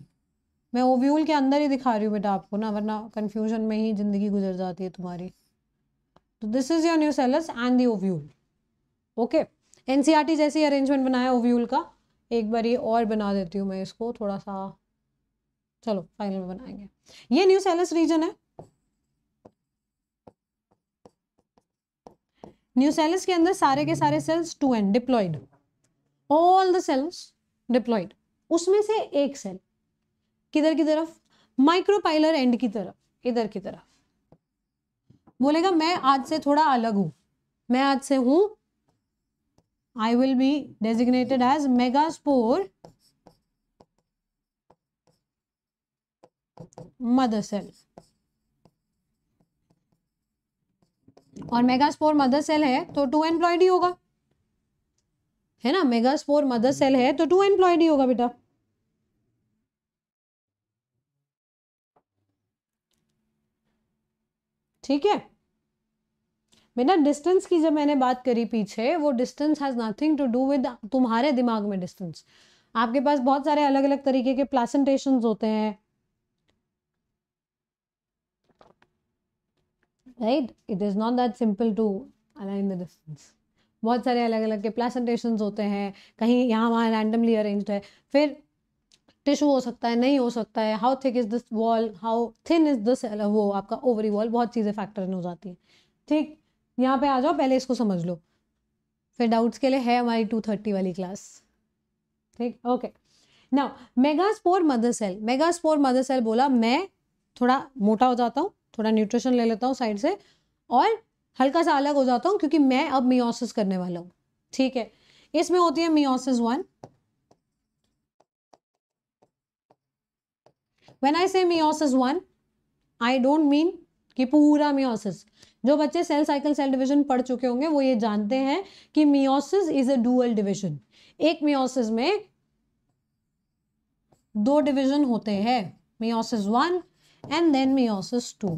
मैं ओव्यूल के अंदर ही दिखा रही हूँ बेटा आपको ना वरना कन्फ्यूजन में ही ज़िंदगी गुजर जाती है तुम्हारी तो this is your nucellus and the ovule okay एन जैसी अरेंजमेंट बनाया ओव्यूल का एक बार ये और बना देती हूँ मैं इसको थोड़ा सा चलो फाइनल में बनाएंगे ये न्यू सेलस रीजन है न्यू सेलस के अंदर सारे के सारे cells two and diploid all the cells diploid उसमें से एक सेल किधर की तरफ माइक्रोपाइलर एंड की तरफ इधर की तरफ बोलेगा मैं आज से थोड़ा अलग हूं मैं आज से हूं I will be designated as megaspore mother cell और मेगास्पोर मदर सेल है तो टू एम्प्लॉयड ही होगा है ना मेगास्पोर मदर सेल है तो टू एम्प्लॉयड ही होगा बेटा ठीक है बिना डिस्टेंस की जब मैंने बात करी पीछे वो distance has nothing to do with तुम्हारे दिमाग में डिस्टेंस आपके पास बहुत सारे अलग अलग तरीके के प्लासेंटेशन होते हैं right it is not that simple to align the distance बहुत सारे अलग अलग के प्लासेंटेशन होते हैं कहीं यहाँ वहाँ रैंडमली अरेंज्ड है फिर टिश्यू हो सकता है नहीं हो सकता है how thick is this wall how thin is this वो आपका ओवरी वॉल बहुत चीज़ें फैक्टर हो जाती हैं ठीक यहाँ पे आ जाओ पहले इसको समझ लो फिर डाउट्स के लिए है हमारी टू थर्टी वाली क्लास ठीक okay now spore mother cell megaspore mother cell बोला मैं थोड़ा मोटा हो जाता हूँ थोड़ा न्यूट्रिशन ले लेता हूँ साइड से और हल्का सा अलग हो जाता हूँ क्योंकि मैं अब मियोसिस करने वाला हूँ ठीक है इसमें होती है meiosis one when I say meiosis one I don't mean कि पूरा मियोसिस जो बच्चे सेल साइकिल सेल डिवीजन पढ़ चुके होंगे वो ये जानते हैं कि meiosis is a dual division एक मियोसिस में दो डिवीजन होते हैं meiosis one and then meiosis two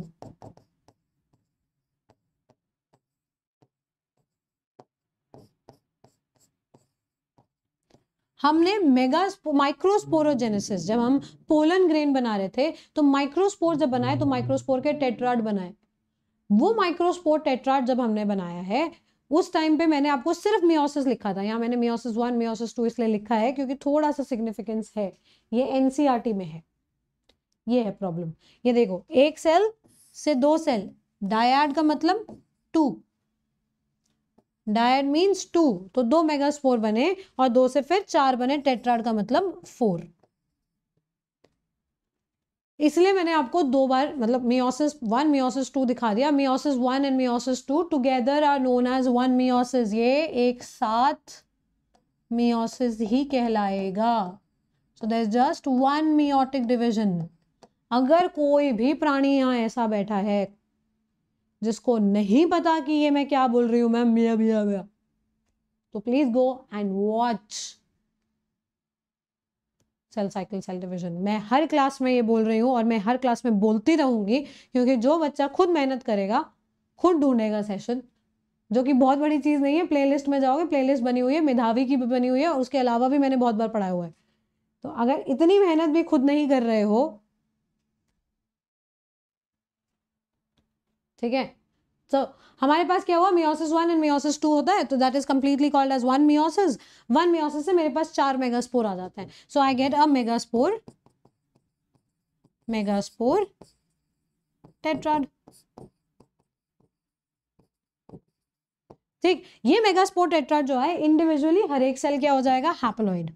हमने मेगा माइक्रोस्पोरोजेनेसिस जब हम पोलन ग्रेन बना रहे थे तो माइक्रोस्पोर जब बनाए तो माइक्रोस्पोर के टेट्राड बनाए वो माइक्रोस्पोर टेट्राड जब हमने बनाया है उस टाइम पे मैंने आपको सिर्फ मियोसिस लिखा था यहाँ मैंने मियोसिस वन मियोसिस टू इसलिए लिखा है क्योंकि थोड़ा सा सिग्निफिकेंस है ये एनसीआरटी e में है ये है प्रॉब्लम ये देखो एक सेल से दो सेल डायड का मतलब टू डायड मीन्स टू तो दो मेगास्पोर बने और दो से फिर चार बने टेट्राड का मतलब फोर इसलिए मैंने आपको दो बार मतलब मियोसिस वन मियोसिस टू दिखा दिया meiosis one and meiosis two together are known as one meiosis ये एक साथ मियोसिस ही कहलाएगा so is just one meiotic division अगर कोई भी प्राणी यहाँ ऐसा बैठा है जिसको नहीं पता कि ये मैं क्या बोल रही हूं मैम मिया मिया मिया तो please go and watch cell cycle cell division मैं हर क्लास में ये बोल रही हूँ और मैं हर क्लास में बोलती रहूंगी क्योंकि जो बच्चा खुद मेहनत करेगा खुद ढूंढेगा सेशन जो कि बहुत बड़ी चीज़ नहीं है प्लेलिस्ट में जाओगे प्लेलिस्ट बनी हुई है मेधावी की भी बनी हुई है और उसके अलावा भी मैंने बहुत बार पढ़ाया हुआ है तो अगर इतनी मेहनत भी खुद नहीं कर रहे हो ठीक है सो हमारे पास क्या हुआ meiosis one and meiosis two होता है तो that is completely called as one meiosis one meiosis से मेरे पास चार मेगास्पोर आ जाते हैं so I get a megaspore megaspore tetrad ठीक ये मेगास्पोर टेट्राड जो है इंडिविजुअली हर एक सेल क्या हो जाएगा haploid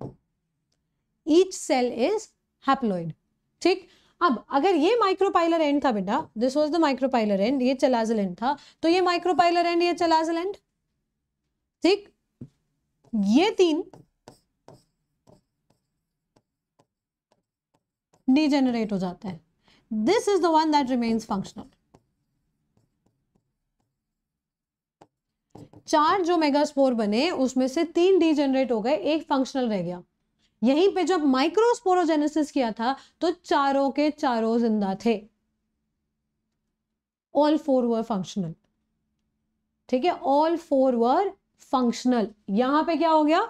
each cell is haploid ठीक अब अगर ये माइक्रोपाइलर एंड था बेटा this was the micropylar end ये चलाजल एंड था तो ये माइक्रोपाइलर एंड ये चलाजल एंड ठीक ये तीन डिजेनरेट हो जाता है this is the one that remains functional चार जो मेगास्पोर बने उसमें से तीन डिजेनरेट हो गए एक फंक्शनल रह गया यहीं पे जब माइक्रोस्पोरोजेनेसिस किया था तो चारों के चारों जिंदा थे ऑल फोर वर फंक्शनल ठीक है ऑल फोर वर फंक्शनल यहां पे क्या हो गया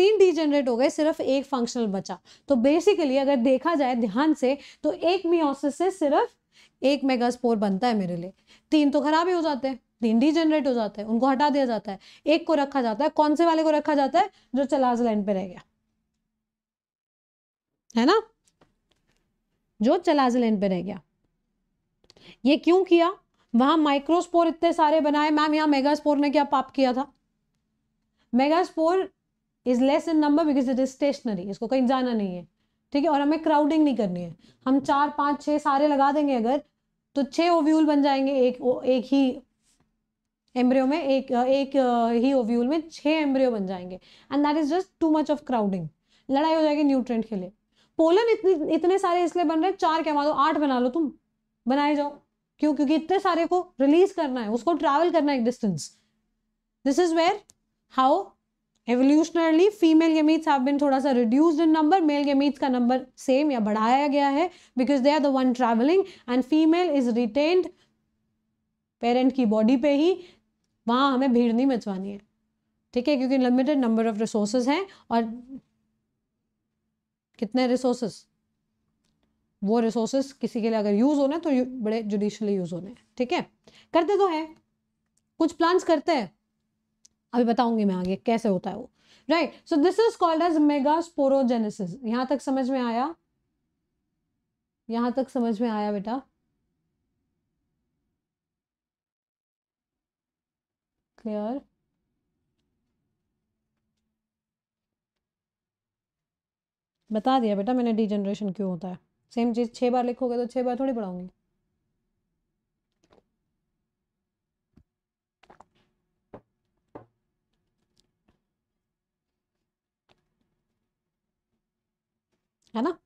तीन डीजेनरेट हो गए सिर्फ एक फंक्शनल बचा तो बेसिकली अगर देखा जाए ध्यान से तो एक मियोसिस से सिर्फ एक मेगास्पोर बनता है मेरे लिए तीन तो खराब ही हो जाते हैं तीन डीजेनरेट हो जाते हैं उनको हटा दिया जाता है एक को रखा जाता है कौन से वाले को रखा जाता है जो चलाज लैंड पे रह गया है ना जो चलाजिलिन पे रह गया ये क्यों किया वहां माइक्रोस्पोर इतने सारे बनाए मैम यहां मेगास्पोर ने क्या पाप किया था megaspore is less in number because it is stationary इसको कहीं जाना नहीं है ठीक है और हमें क्राउडिंग नहीं करनी है हम चार पांच छह सारे लगा देंगे अगर तो छह ओव्यूल बन जाएंगे एक एक ही एम्ब्रियो में एक एक ही ओव्यूल में छह एम्ब्रियो बन जाएंगे and that is just too much of crowding लड़ाई हो जाएगी न्यूट्रेंट के लिए पोलन इतने इतने सारे इसलिए बन रहे चार कहवा दो आठ बना लो तुम बनाए जाओ क्यों क्योंकि इतने सारे को रिलीज करना है उसको ट्रैवल करना है distance this is where how evolutionarily female gametes have been थोड़ा सा reduced in number male gametes का नंबर सेम या बढ़ाया गया है because they are the one travelling and female is retained parent की बॉडी पे ही वहाँ हमें भीड़ नहीं मचवानी है ठीक है क्योंकि लिमिटेड नंबर ऑफ रिसोर्सेज हैं और कितने रिसोर्सेस वो रिसोर्सेस किसी के लिए अगर यूज़ होने तो बड़े जुडिशली यूज़ होने ठीक है करते तो है कुछ प्लान्स करते हैं अभी बताऊंगी मैं आगे कैसे होता है वो right so this is called as megasporogenesis यहां तक समझ में आया यहां तक समझ में आया बेटा क्लियर बता दिया बेटा मैंने डी जनरेशन क्यों होता है सेम चीज़ छः बार लिखोगे तो छः बार थोड़ी पढ़ाऊंगी है ना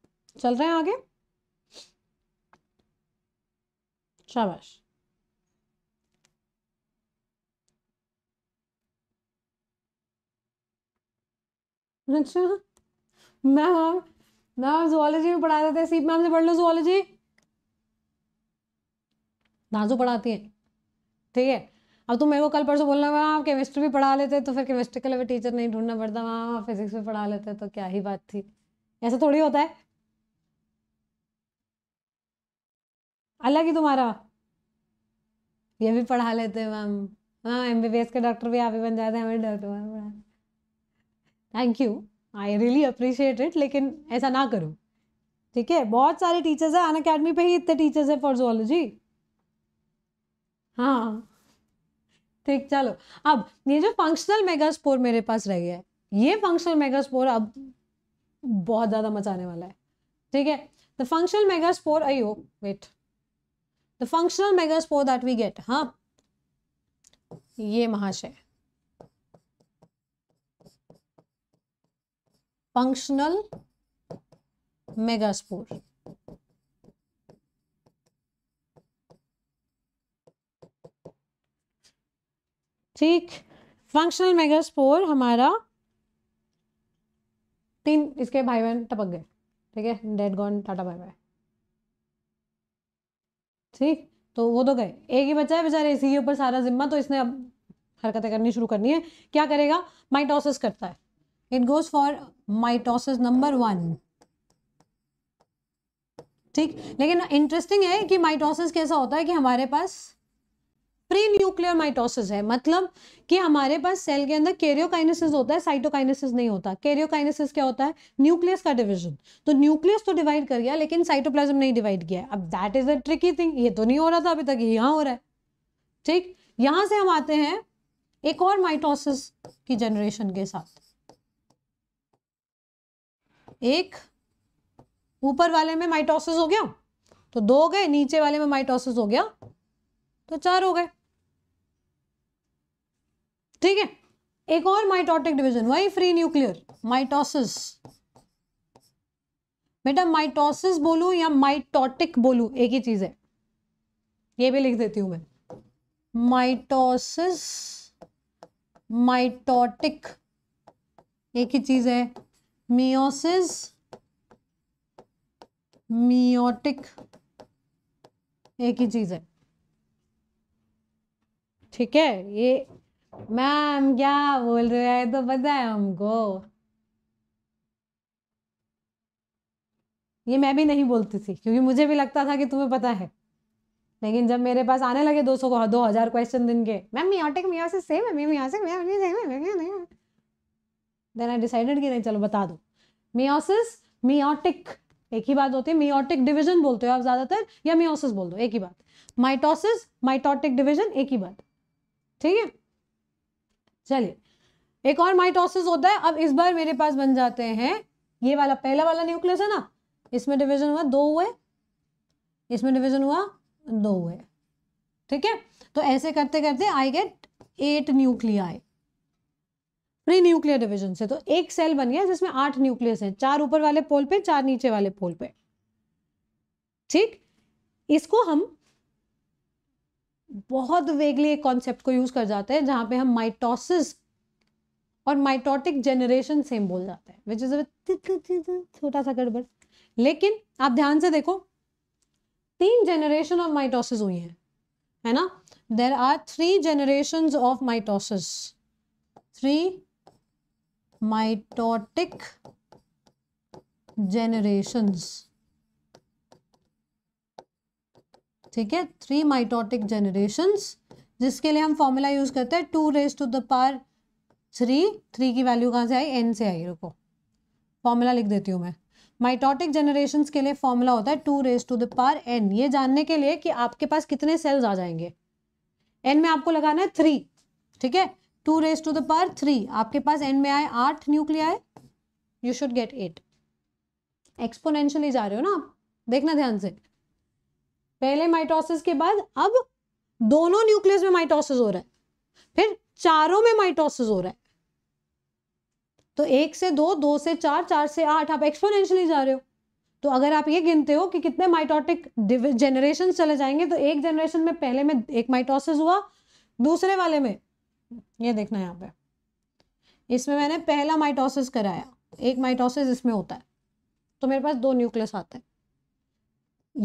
चल रहे हैं आगे शाबाश अच्छा मैम मैम जोलॉजी में पढ़ाते थे सीप मैम से पढ़ लो जोलॉजी नाजू पढ़ाती है ठीक है अब तुम तो मेरे को कल परसों बोलना मैम आप केमिस्ट्री भी पढ़ा लेते तो फिर केमिस्ट्री के लिए टीचर नहीं ढूंढना पड़ता मैम आप फिजिक्स भी पढ़ा लेते तो क्या ही बात थी ऐसा थोड़ी होता है अलग ही तुम्हारा ये भी पढ़ा लेते मैम हाँ एम बी बी एस के डॉक्टर भी आप ही बन जाते हैं हमें डॉक्टर तो thank you I really appreciate it लेकिन ऐसा ना करो ठीक है बहुत सारे टीचर्स हैं अन अकेडमी पे ही इतने टीचर्स हैं फॉर जोलॉजी हाँ ठीक चलो अब ये जो फंक्शनल मेगास्पोर मेरे पास रह गया है ये फंक्शनल मेगास्पोर अब बहुत ज़्यादा मचाने वाला है ठीक है द फंक्शनल मेगास्पोर आई हो wait the functional megaspore that we get हाँ ये महाशय फंक्शनल मेगास्पोर ठीक फंक्शनल मेगास्पोर हमारा तीन इसके भाई बहन टपक गए ठीक है डेड गॉन टाटा बाय बाय ठीक तो वो तो गए एक ही बच्चा है बेचारे इसी के ऊपर सारा जिम्मा तो इसने अब हरकतें करनी शुरू करनी है क्या करेगा माइटोसिस करता है it goes for mitosis number one ठीक लेकिन इंटरेस्टिंग है कि माइटोसिस कैसा होता है कि हमारे पास प्री न्यूक्लियर माइटोसिस है मतलब कि हमारे पास सेल के अंदर कैरियोकाइनेसिस होता है साइटोकाइनेसिस नहीं होता कैरियोकाइनेसिस क्या होता है न्यूक्लियस का डिवीजन तो न्यूक्लियस तो डिवाइड कर गया लेकिन साइटोप्लाज्म नहीं डिवाइड किया अब that is a tricky thing ये तो नहीं हो रहा था अभी तक यहाँ हो रहा है ठीक यहां से हम आते हैं एक और माइटोसिस की जनरेशन के साथ एक ऊपर वाले में माइटोसिस हो गया तो दो हो गए नीचे वाले में माइटोसिस हो गया तो चार हो गए ठीक है एक और माइटोटिक डिवीजन वही फ्री न्यूक्लियर माइटोसिस बेटा माइटोसिस बोलू या माइटोटिक बोलू एक ही चीज है ये भी लिख देती हूं मैं माइटोसिस माइटोटिक एक ही चीज है मियोसिस मियोटिक एक ही चीज है ठीक है ये मैम क्या बोल रहे हैं तो पता है हमको ये मैं भी नहीं बोलती थी क्योंकि मुझे भी लगता था कि तुम्हें पता है लेकिन जब मेरे पास आने लगे दो सौ दो हज़ार क्वेश्चन दिन के मैम मियोटिक मियोसिस सेम है मियोसिस सेम है सेम है देन आई डिसाइडेड कि नहीं चलो बता दो मियोसिस मियोटिक एक ही बात होती है मियोटिक डिवीजन बोलते हो आप ज़्यादातर या मियोसिस बोल दो एक ही बात माइटोसिस माइटोटिक डिवीजन एक ही बात ठीक है चलिए एक और माइटोसिस होता है अब इस बार मेरे पास बन जाते हैं ये वाला पहला वाला न्यूक्लियस है ना इसमें डिवीजन हुआ दो हुए इसमें डिवीजन हुआ दो हुए ठीक है तो ऐसे करते करते I get eight nuclei free nuclear division से तो एक सेल बन गया जिसमें आठ न्यूक्लियस हैं चार ऊपर वाले पोल पे चार नीचे वाले पोल पे ठीक इसको हम बहुत वेगली एक कॉन्सेप्ट को यूज कर जाते हैं जहां पे हम माइटोसिस और माइटोटिक जनरेशन सेम बोल जाते हैं विच इज छोटा सा गड़बड़ लेकिन आप ध्यान से देखो तीन जनरेशन ऑफ माइटोसिस हुई है है ना there are three generation of mitosis three mitotic generations ठीक है थ्री माइटोटिक जेनरेशन जिसके लिए हम फॉर्मूला यूज करते हैं two raise to the power three three की वैल्यू कहां से आई एन से आई रुको फॉर्मूला लिख देती हूं मैं माइटोटिक जनरेशन्स के लिए फॉर्मूला होता है two raise to the power n ये जानने के लिए कि आपके पास कितने सेल्स आ जाएंगे एन में आपको लगाना है थ्री ठीक है two raise to the power three आपके पास एंड में आए आठ nuclei you should get eight exponentially जा रहे हो ना आप देखना ध्यान से पहले माइटोसिस के बाद अब दोनों न्यूक्लियस में माइटोसिस हो रहा है फिर चारों में माइटोसिस हो रहा है तो एक से दो दो से चार चार से आठ आप एक्सपोनेंशियली जा रहे हो तो अगर आप ये गिनते हो कि कितने माइटोटिक जनरेशन चले जाएंगे तो एक जनरेशन में पहले में एक माइटोसिस हुआ दूसरे वाले में ये देखना यहाँ पे इसमें मैंने पहला माइटोसिस कराया एक माइटोसिस इसमें होता है तो मेरे पास दो न्यूक्लियस आते हैं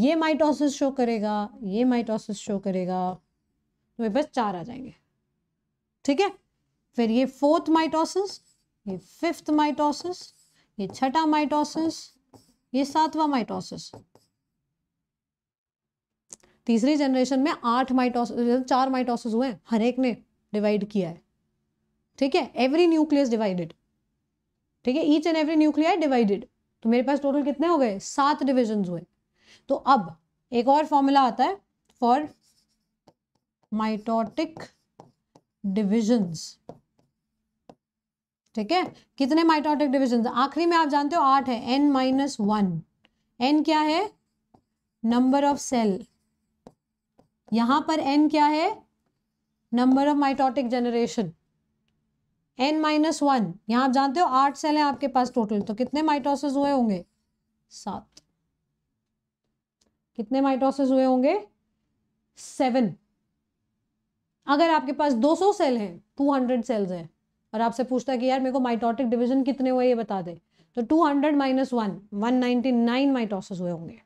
ये माइटोसिस शो करेगा ये माइटोसिस शो करेगा तो मेरे पास चार आ जाएंगे ठीक है फिर ये फोर्थ माइटोसिस ये फिफ्थ माइटोसिस ये छठा माइटोसिस ये सातवां माइटोसिस तीसरी जनरेशन में आठ माइटोसिस चार माइटोसिस हुए हैं हर एक ने डिवाइड किया है ठीक है एवरी न्यूक्लियस डिवाइडेड ठीक है each and every nuclear divided तो मेरे पास टोटल कितने हो गए सात डिविजन हुए तो अब एक और फॉर्मूला आता है फॉर माइटोटिक डिविजन्स ठीक है कितने माइटोटिक डिविजन आखिरी में आप जानते हो आठ है एन माइनस वन एन क्या है नंबर ऑफ सेल यहां पर एन क्या है number of mitotic generation n minus one यहाँ आप जानते हो आठ सेल है आपके पास टोटल तो कितने माइटोसिस हुए होंगे सात कितने माइटोसिस हुए होंगे सेवन अगर आपके पास दो सौ सेल हैं टू हंड्रेड सेल्स हैं और आपसे पूछता है कि यार मेरे को माइटोटिक डिवीजन कितने हुए ये बता दे तो two hundred minus one one ninety nine mitosis हुए होंगे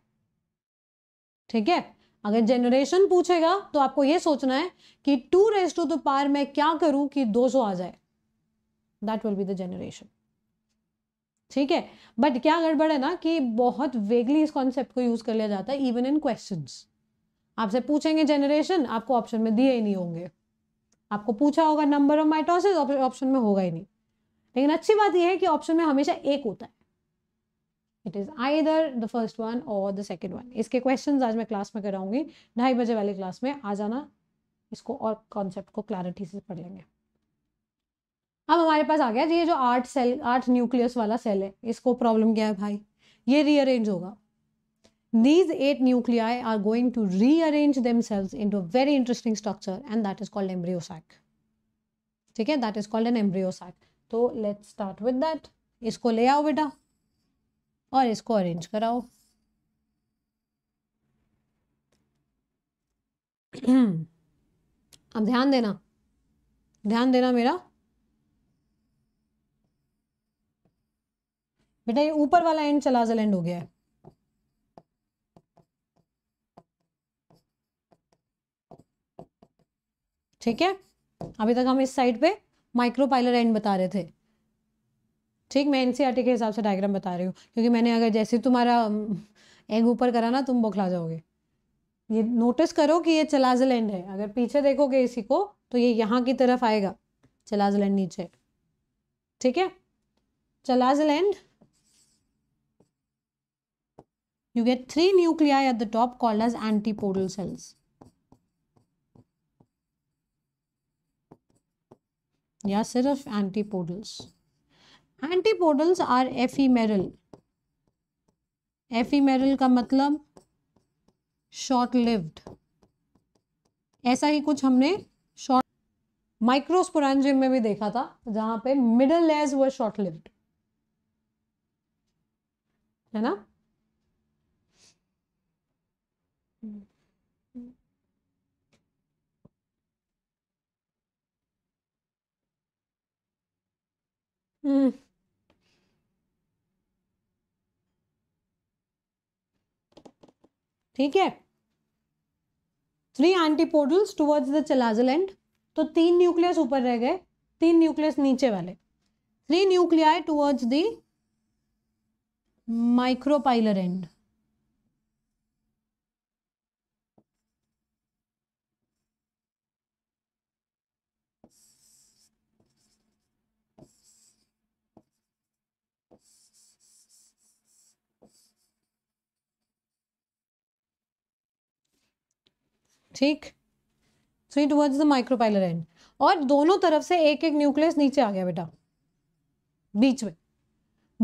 ठीक है अगर जनरेशन पूछेगा तो आपको ये सोचना है कि two raise to the power मैं क्या करूं कि 200 आ जाए that will be the generation ठीक है बट क्या गड़बड़ है ना कि बहुत वेगली इस कॉन्सेप्ट को यूज कर लिया जाता है इवन इन क्वेश्चन आपसे पूछेंगे जनरेशन आपको ऑप्शन में दिए ही नहीं होंगे आपको पूछा होगा नंबर ऑफ माइटोसिस ऑप्शन में होगा ही नहीं लेकिन अच्छी बात यह है कि ऑप्शन में हमेशा एक होता है इट इज आई इधर द फर्स्ट वन और द सेकेंड वन इसके क्वेश्चन आज मैं क्लास में कराऊंगी ढाई बजे वाली क्लास में आ जाना इसको और कॉन्सेप्ट को क्लैरिटी से पढ़ लेंगे अब हमारे पास आ गया ये जो आठ सेल आठ न्यूक्लियस वाला सेल है इसको प्रॉब्लम क्या है भाई ये रीअरेंज होगा these eight nuclei are going to rearrange them cells into very interesting structure and that is called embryo sac ठीक है that is called an embryo sac तो लेट स्टार्ट विद दैट इसको ले आओ बेटा और इसको अरेंज कराओ अब ध्यान देना ध्यान देना मेरा बेटा ये ऊपर वाला एंड चलाजल एंड हो गया है ठीक है अभी तक हम इस साइड पे माइक्रो पाइलर एंड बता रहे थे ठीक मैं एन के हिसाब से डायग्राम बता रही हूँ क्योंकि मैंने अगर जैसे तुम्हारा एग ऊपर करा ना तुम बौखला जाओगे ये नोटिस करो कि ये चलाजलैंड है अगर पीछे देखोगे इसी को तो ये यहाँ की तरफ आएगा चलाजलैंड नीचे ठीक है chalazal end you get three nuclei at the top called as antipodal cells या सिर्फ antipodals antipodals are ephemeral ephemeral का मतलब शॉर्ट लिव्ड ऐसा ही कुछ हमने शॉर्ट माइक्रोस्पोरेंजियम में भी देखा था जहां पे मिडल लेज व शॉर्ट लिव्ड है ना हम्म ठीक है three antipodals towards the chalazal end तो तीन न्यूक्लियस ऊपर रह गए तीन न्यूक्लियस नीचे वाले three nuclei towards the micropylar end ठीक three towards the micropylar end और दोनों तरफ से एक एक न्यूक्लियस नीचे आ गया बेटा बीच में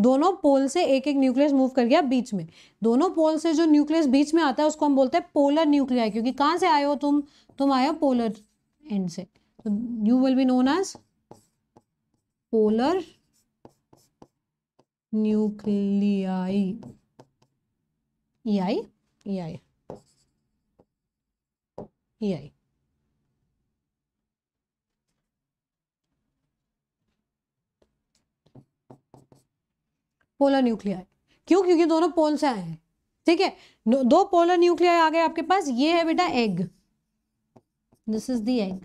दोनों पोल से एक एक न्यूक्लियस मूव कर गया बीच में दोनों पोल से जो न्यूक्लियस बीच में आता है उसको हम बोलते हैं पोलर न्यूक्लिया क्योंकि कहाँ से आए हो तुम तुम आए हो पोलर एंड से तो you will be known as polar nuclei ई आई ई आई ही आई पोलर न्यूक्लियाई क्यों क्योंकि दोनों पोल से आए हैं ठीक है दो पोलर न्यूक्लियाई आ गए आपके पास ये है बेटा egg this is the egg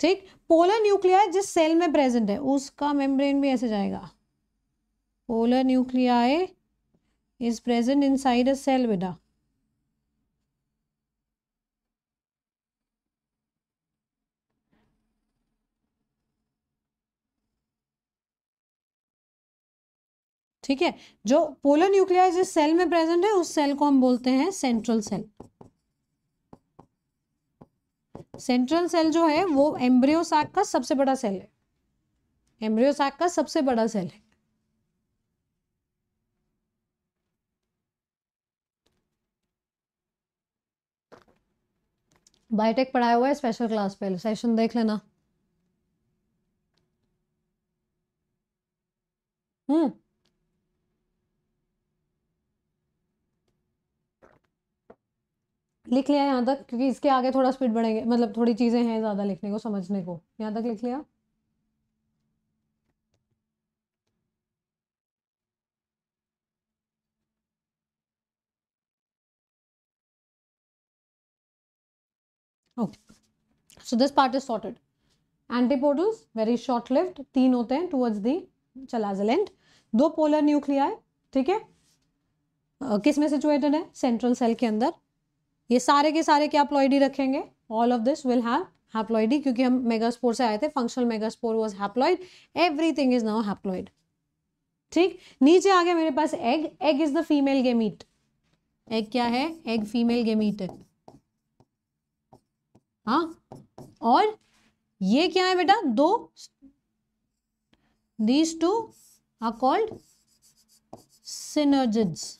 ठीक पोलर न्यूक्लियाई जिस सेल में प्रेजेंट है उसका मेम्ब्रेन भी ऐसे जाएगा polar nuclei is present inside a cell बेटा ठीक है जो पोलर न्यूक्लिया जिस सेल में प्रेजेंट है उस सेल को हम बोलते हैं सेंट्रल सेल सेंट्रल सेल जो है वो एम्ब्रियोसाक का सबसे बड़ा सेल है एम्ब्रियोसाक का सबसे बड़ा सेल है बायोटेक पढ़ाया हुआ है स्पेशल क्लास पहले सेशन देख लेना हम्म लिख लिया यहाँ तक क्योंकि इसके आगे थोड़ा स्पीड बढ़ेंगे मतलब थोड़ी चीज़ें हैं ज़्यादा लिखने को समझने को यहाँ तक लिख लिया okay so this part is sorted antipodals very short lived तीन होते हैं टूवर्ड्स दी चलाजलेंट दो पोलर न्यूक्लिया ठीक है किस में सिचुएटेड है सेंट्रल सेल के अंदर ये सारे के सारे क्या प्लॉइडी रखेंगे all of this will have haploidy क्योंकि हम मेगास्पोर से आए थे functional megaspore was haploid everything is now haploid ठीक नीचे आ गया मेरे पास egg egg is the female gamete egg क्या है एग फीमेल गेमीट है हाँ और ये क्या है बेटा दो these two are called synergids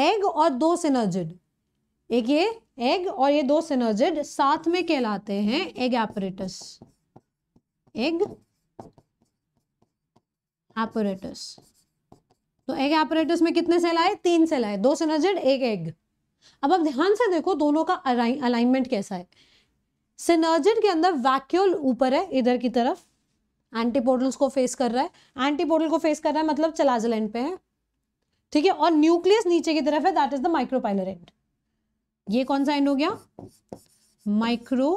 egg और दो सिनर्जिड एक ये एग और ये दो सिनर्जिड साथ में कहलाते हैं एग एपरेटस एग एपोरेटस तो एग एपोरेटस में कितने सेल आए तीन सेल आए दो सिनर्जिड एक एग अब अब ध्यान से देखो दोनों का अलाइनमेंट कैसा है सिनर्जिड के अंदर वैक्यूल ऊपर है इधर की तरफ एंटीपोर्टल्स को फेस कर रहा है एंटीपोर्टल को फेस कर रहा है मतलब चलाजलैंड पे है ठीक है और न्यूक्लियस नीचे की तरफ है that is the micropylar end ये कौन सा एंड हो गया माइक्रो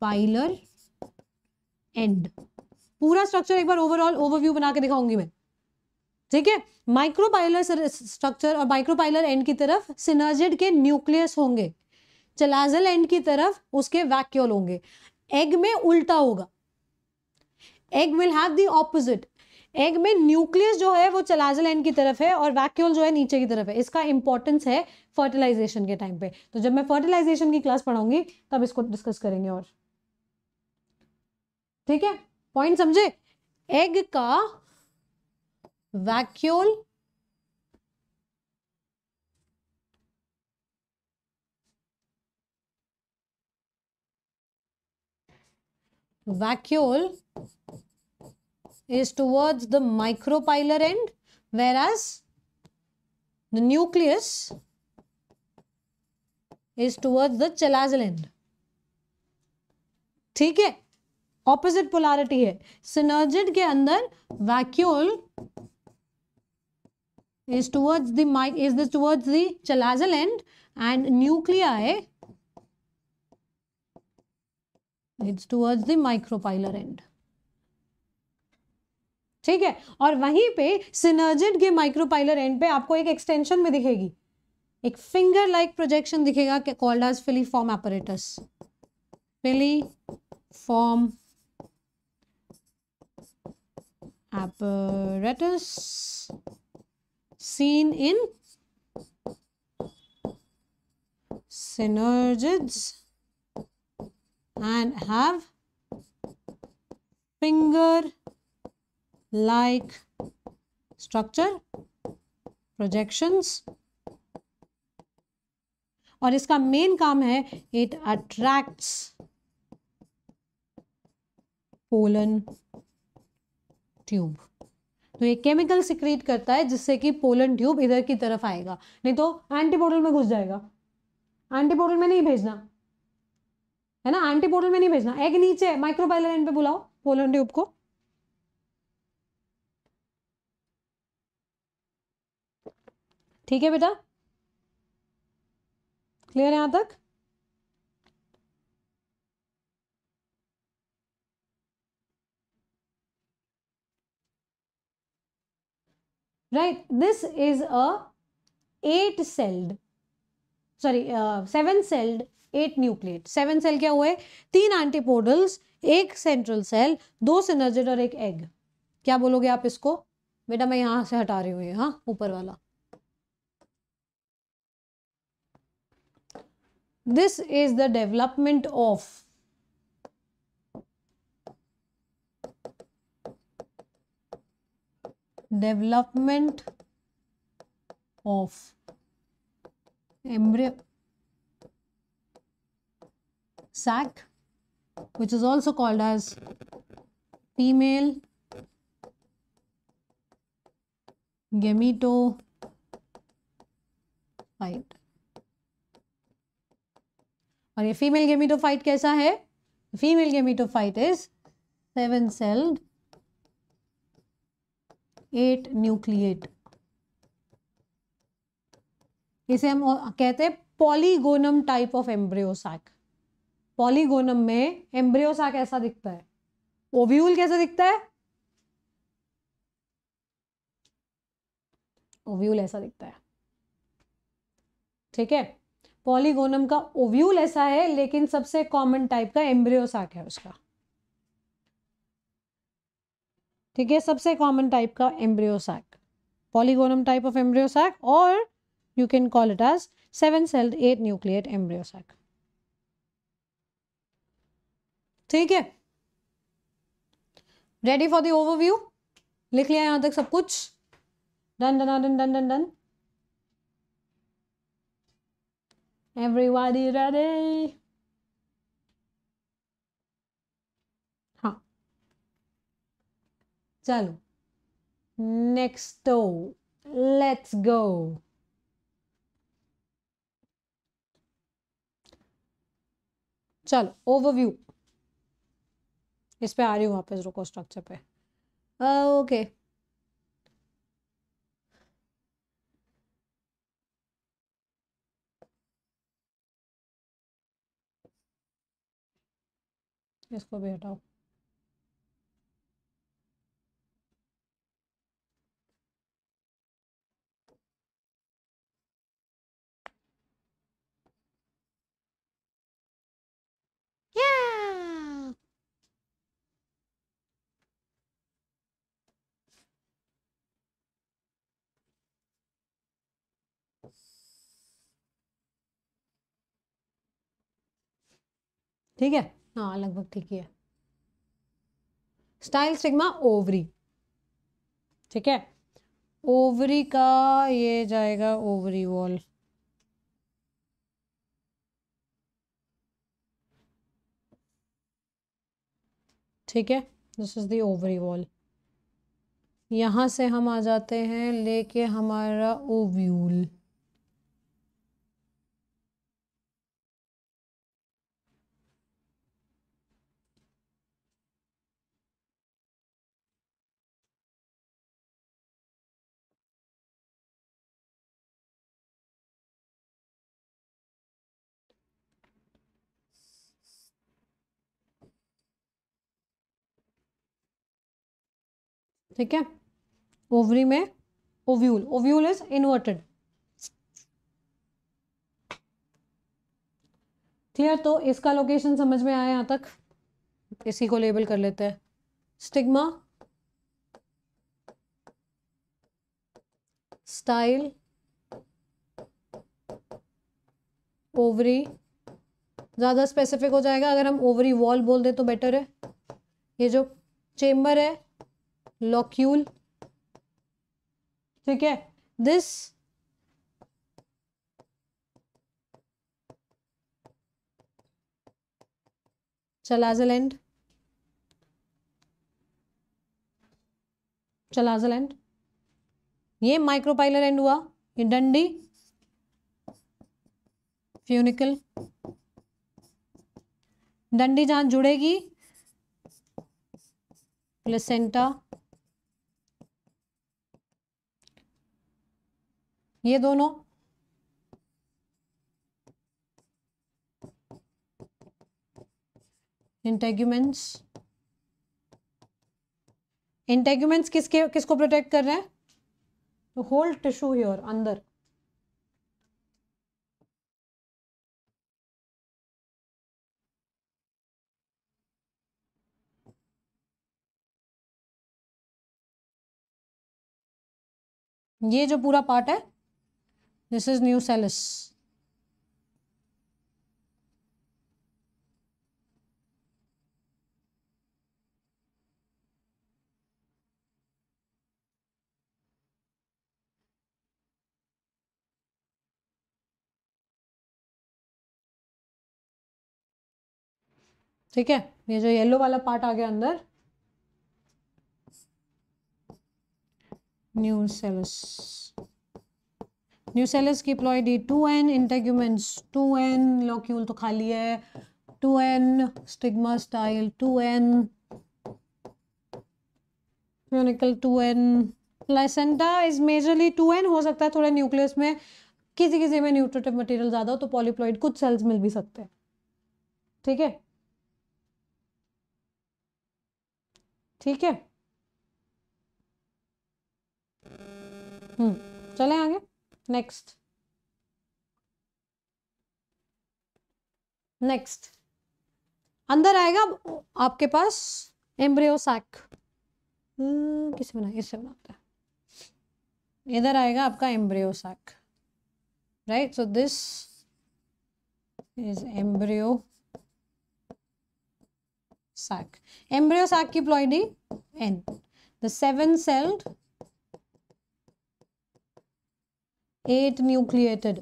पाइलर एंड पूरा स्ट्रक्चर एक बार ओवरऑल ओवरव्यू बना के दिखाऊंगी मैं ठीक है माइक्रोपाइलर स्ट्रक्चर और माइक्रोपाइलर एंड की तरफ सिनर्जिड के न्यूक्लियस होंगे चलाजल एंड की तरफ उसके वैक्यूल होंगे एग में उल्टा होगा egg will have the opposite egg में न्यूक्लियस जो है वो चलाजल एंड की तरफ है और वैक्यूल जो है नीचे की तरफ है इसका इंपॉर्टेंस है फर्टिलाइजेशन के टाइम पे तो जब मैं फर्टिलाइजेशन की क्लास पढ़ाऊंगी तब इसको डिस्कस करेंगे और ठीक है पॉइंट समझे एग का vacuole vacuole is towards the micropylar end whereas the nucleus is towards the chalazal end. theek hai opposite polarity hai synergid ke andar vacuole is towards the is this towards the chalazal end and nuclei it's towards the micropylar end ठीक है और वहीं पे synergid के micropylar and पे आपको एक extension में दिखेगी एक फिंगर लाइक प्रोजेक्शन दिखेगा called as filiform apparatus filiform apparatus seen in synergids and have finger like structure projections और इसका मेन काम है इट अट्रैक्ट्स पोलन ट्यूब तो ये केमिकल सिक्रीट करता है जिससे कि पोलन ट्यूब इधर की तरफ आएगा नहीं तो एंटीपोडल में घुस जाएगा एंटीपोडल में नहीं भेजना है ना एंटीपोडल में नहीं भेजना एग नीचे माइक्रोबाइलर एंड पे बुलाओ पोलन ट्यूब को ठीक है बेटा क्लियर है यहां तक right this is a eight celled sorry seven celled eight nucleate seven cell क्या हुए तीन एंटीपोडल्स एक सेंट्रल सेल दो सिनर्जेट और एक एग क्या बोलोगे आप इसको बेटा मैं यहां से हटा रही हूँ हाँ ऊपर वाला This is the development of development of embryo sac which is also called as female gametophyte और ये फीमेल गेमिटोफाइट कैसा है female gametophyte is seven celled eight nucleate इसे हम कहते हैं polygonum type of embryo sac polygonum में एम्ब्रियोसैक ऐसा दिखता है ओव्यूल कैसा दिखता है ओव्यूल ऐसा दिखता है ठीक है पॉलीगोनम का ओव्यूल ऐसा है लेकिन सबसे कॉमन टाइप का एम्ब्रियो साक है उसका ठीक है सबसे कॉमन टाइप का embryo sac polygonum type of embryo sac और you can call it as seven celled eight nucleate embryo sac ठीक है रेडी फॉर द ओवरव्यू लिख लिया यहां तक सब कुछ done done done done done done everybody ready हाँ चलो नेक्स्ट तो लेट्स गो चलो ओवरव्यू इस पे आ रही हूँ वापस रुको स्ट्रक्चर पे ओके uh, okay. इसको भी हटाओ ठीक है हाँ लगभग ठीक ही है स्टाइल स्टिग्मा ओवरी ठीक है ओवरी का ये जाएगा ओवरी वॉल ठीक है this is the ovary wall यहाँ से हम आ जाते हैं लेके हमारा ओव्यूल ठीक है ओवरी में ovule ovule is inverted clear तो इसका लोकेशन समझ में आया यहां तक इसी को लेबल कर लेते हैं स्टिग्मा स्टाइल ओवरी ज़्यादा स्पेसिफिक हो जाएगा अगर हम ओवरी वॉल बोल दें तो बेटर है ये जो चेम्बर है लॉक्यूल ठीक है this chalazal end chalazal end chalazal end ये माइक्रोपाइलर एंड हुआ ये डंडी फ्यूनिकल डंडी जहां जुड़ेगी प्लेसेंटा ये दोनों इंटेग्यूमेंट्स इंटेग्यूमेंट्स किसके किसको प्रोटेक्ट कर रहे हैं होल टिश्यू हियर अंदर ये जो पूरा पार्ट है This is new cellus. ठीक है ये जो येलो वाला पार्ट आ गया अंदर न्यू सेलस न्यूसेलस की ploidy two n integuments two n locule तो खाली है two n stigma style two n funicle two n placenta is majorly two n हो सकता है थोड़ा न्यूक्लियस में किसी किसी में न्यूट्रेटिव मटेरियल ज़्यादा हो तो पॉलीप्लॉइड कुछ सेल्स मिल भी सकते हैं ठीक है ठीक है हम्म चले आगे नेक्स्ट नेक्स्ट अंदर आएगा आपके पास एम्ब्रियो हम्म, सैक किसे बना इससे बनाते है इधर आएगा आपका embryo sac right so this is embryo sac embryo sac की ploidy n the seven celled eight nucleated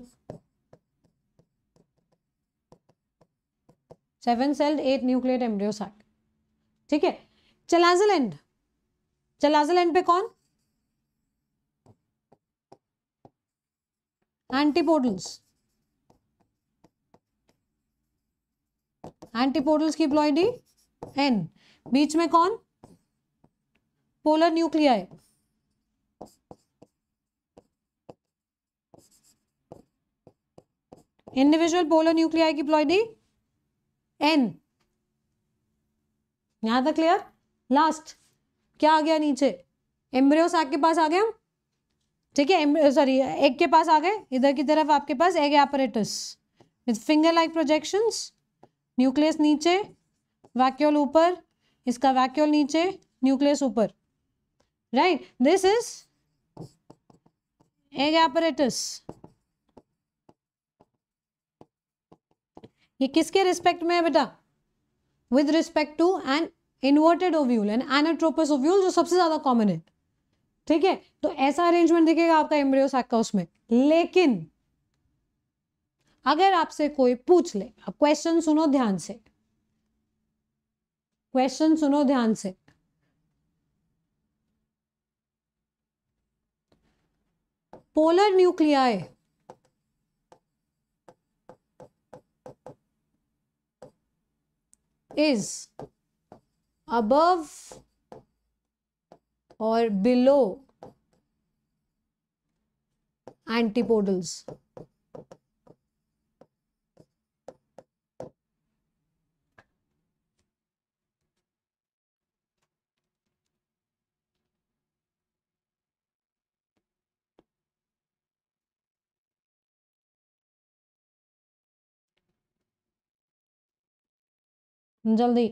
seven celled eight nucleate embryo ठीक है चलाजल एंड चलाजल एंड पे कौन एंटीपोडल्स एंटीपोडल्स की प्लॉइडी एन बीच में कौन polar nuclei individual polar nuclei की प्लॉइडी एन यहां तक क्लियर लास्ट क्या आ गया नीचे एम्ब्रियो साग के पास आ गए हम ठीक है सॉरी एग के पास आ गए इधर की तरफ आपके पास egg apparatus with finger like projections nucleus नीचे वैक्यूल ऊपर इसका वैक्यूल नीचे न्यूक्लियस ऊपर right this is egg apparatus ये किसके रिस्पेक्ट में है बेटा with respect to an inverted ovule an anatropous ovule जो सबसे ज़्यादा कॉमन है ठीक है तो ऐसा अरेंजमेंट दिखेगा आपका एम्ब्रियोसैक का उसमें लेकिन अगर आपसे कोई पूछ ले अब क्वेश्चन सुनो ध्यान से क्वेश्चन सुनो ध्यान से polar nuclei is above or below antipodals. जल्दी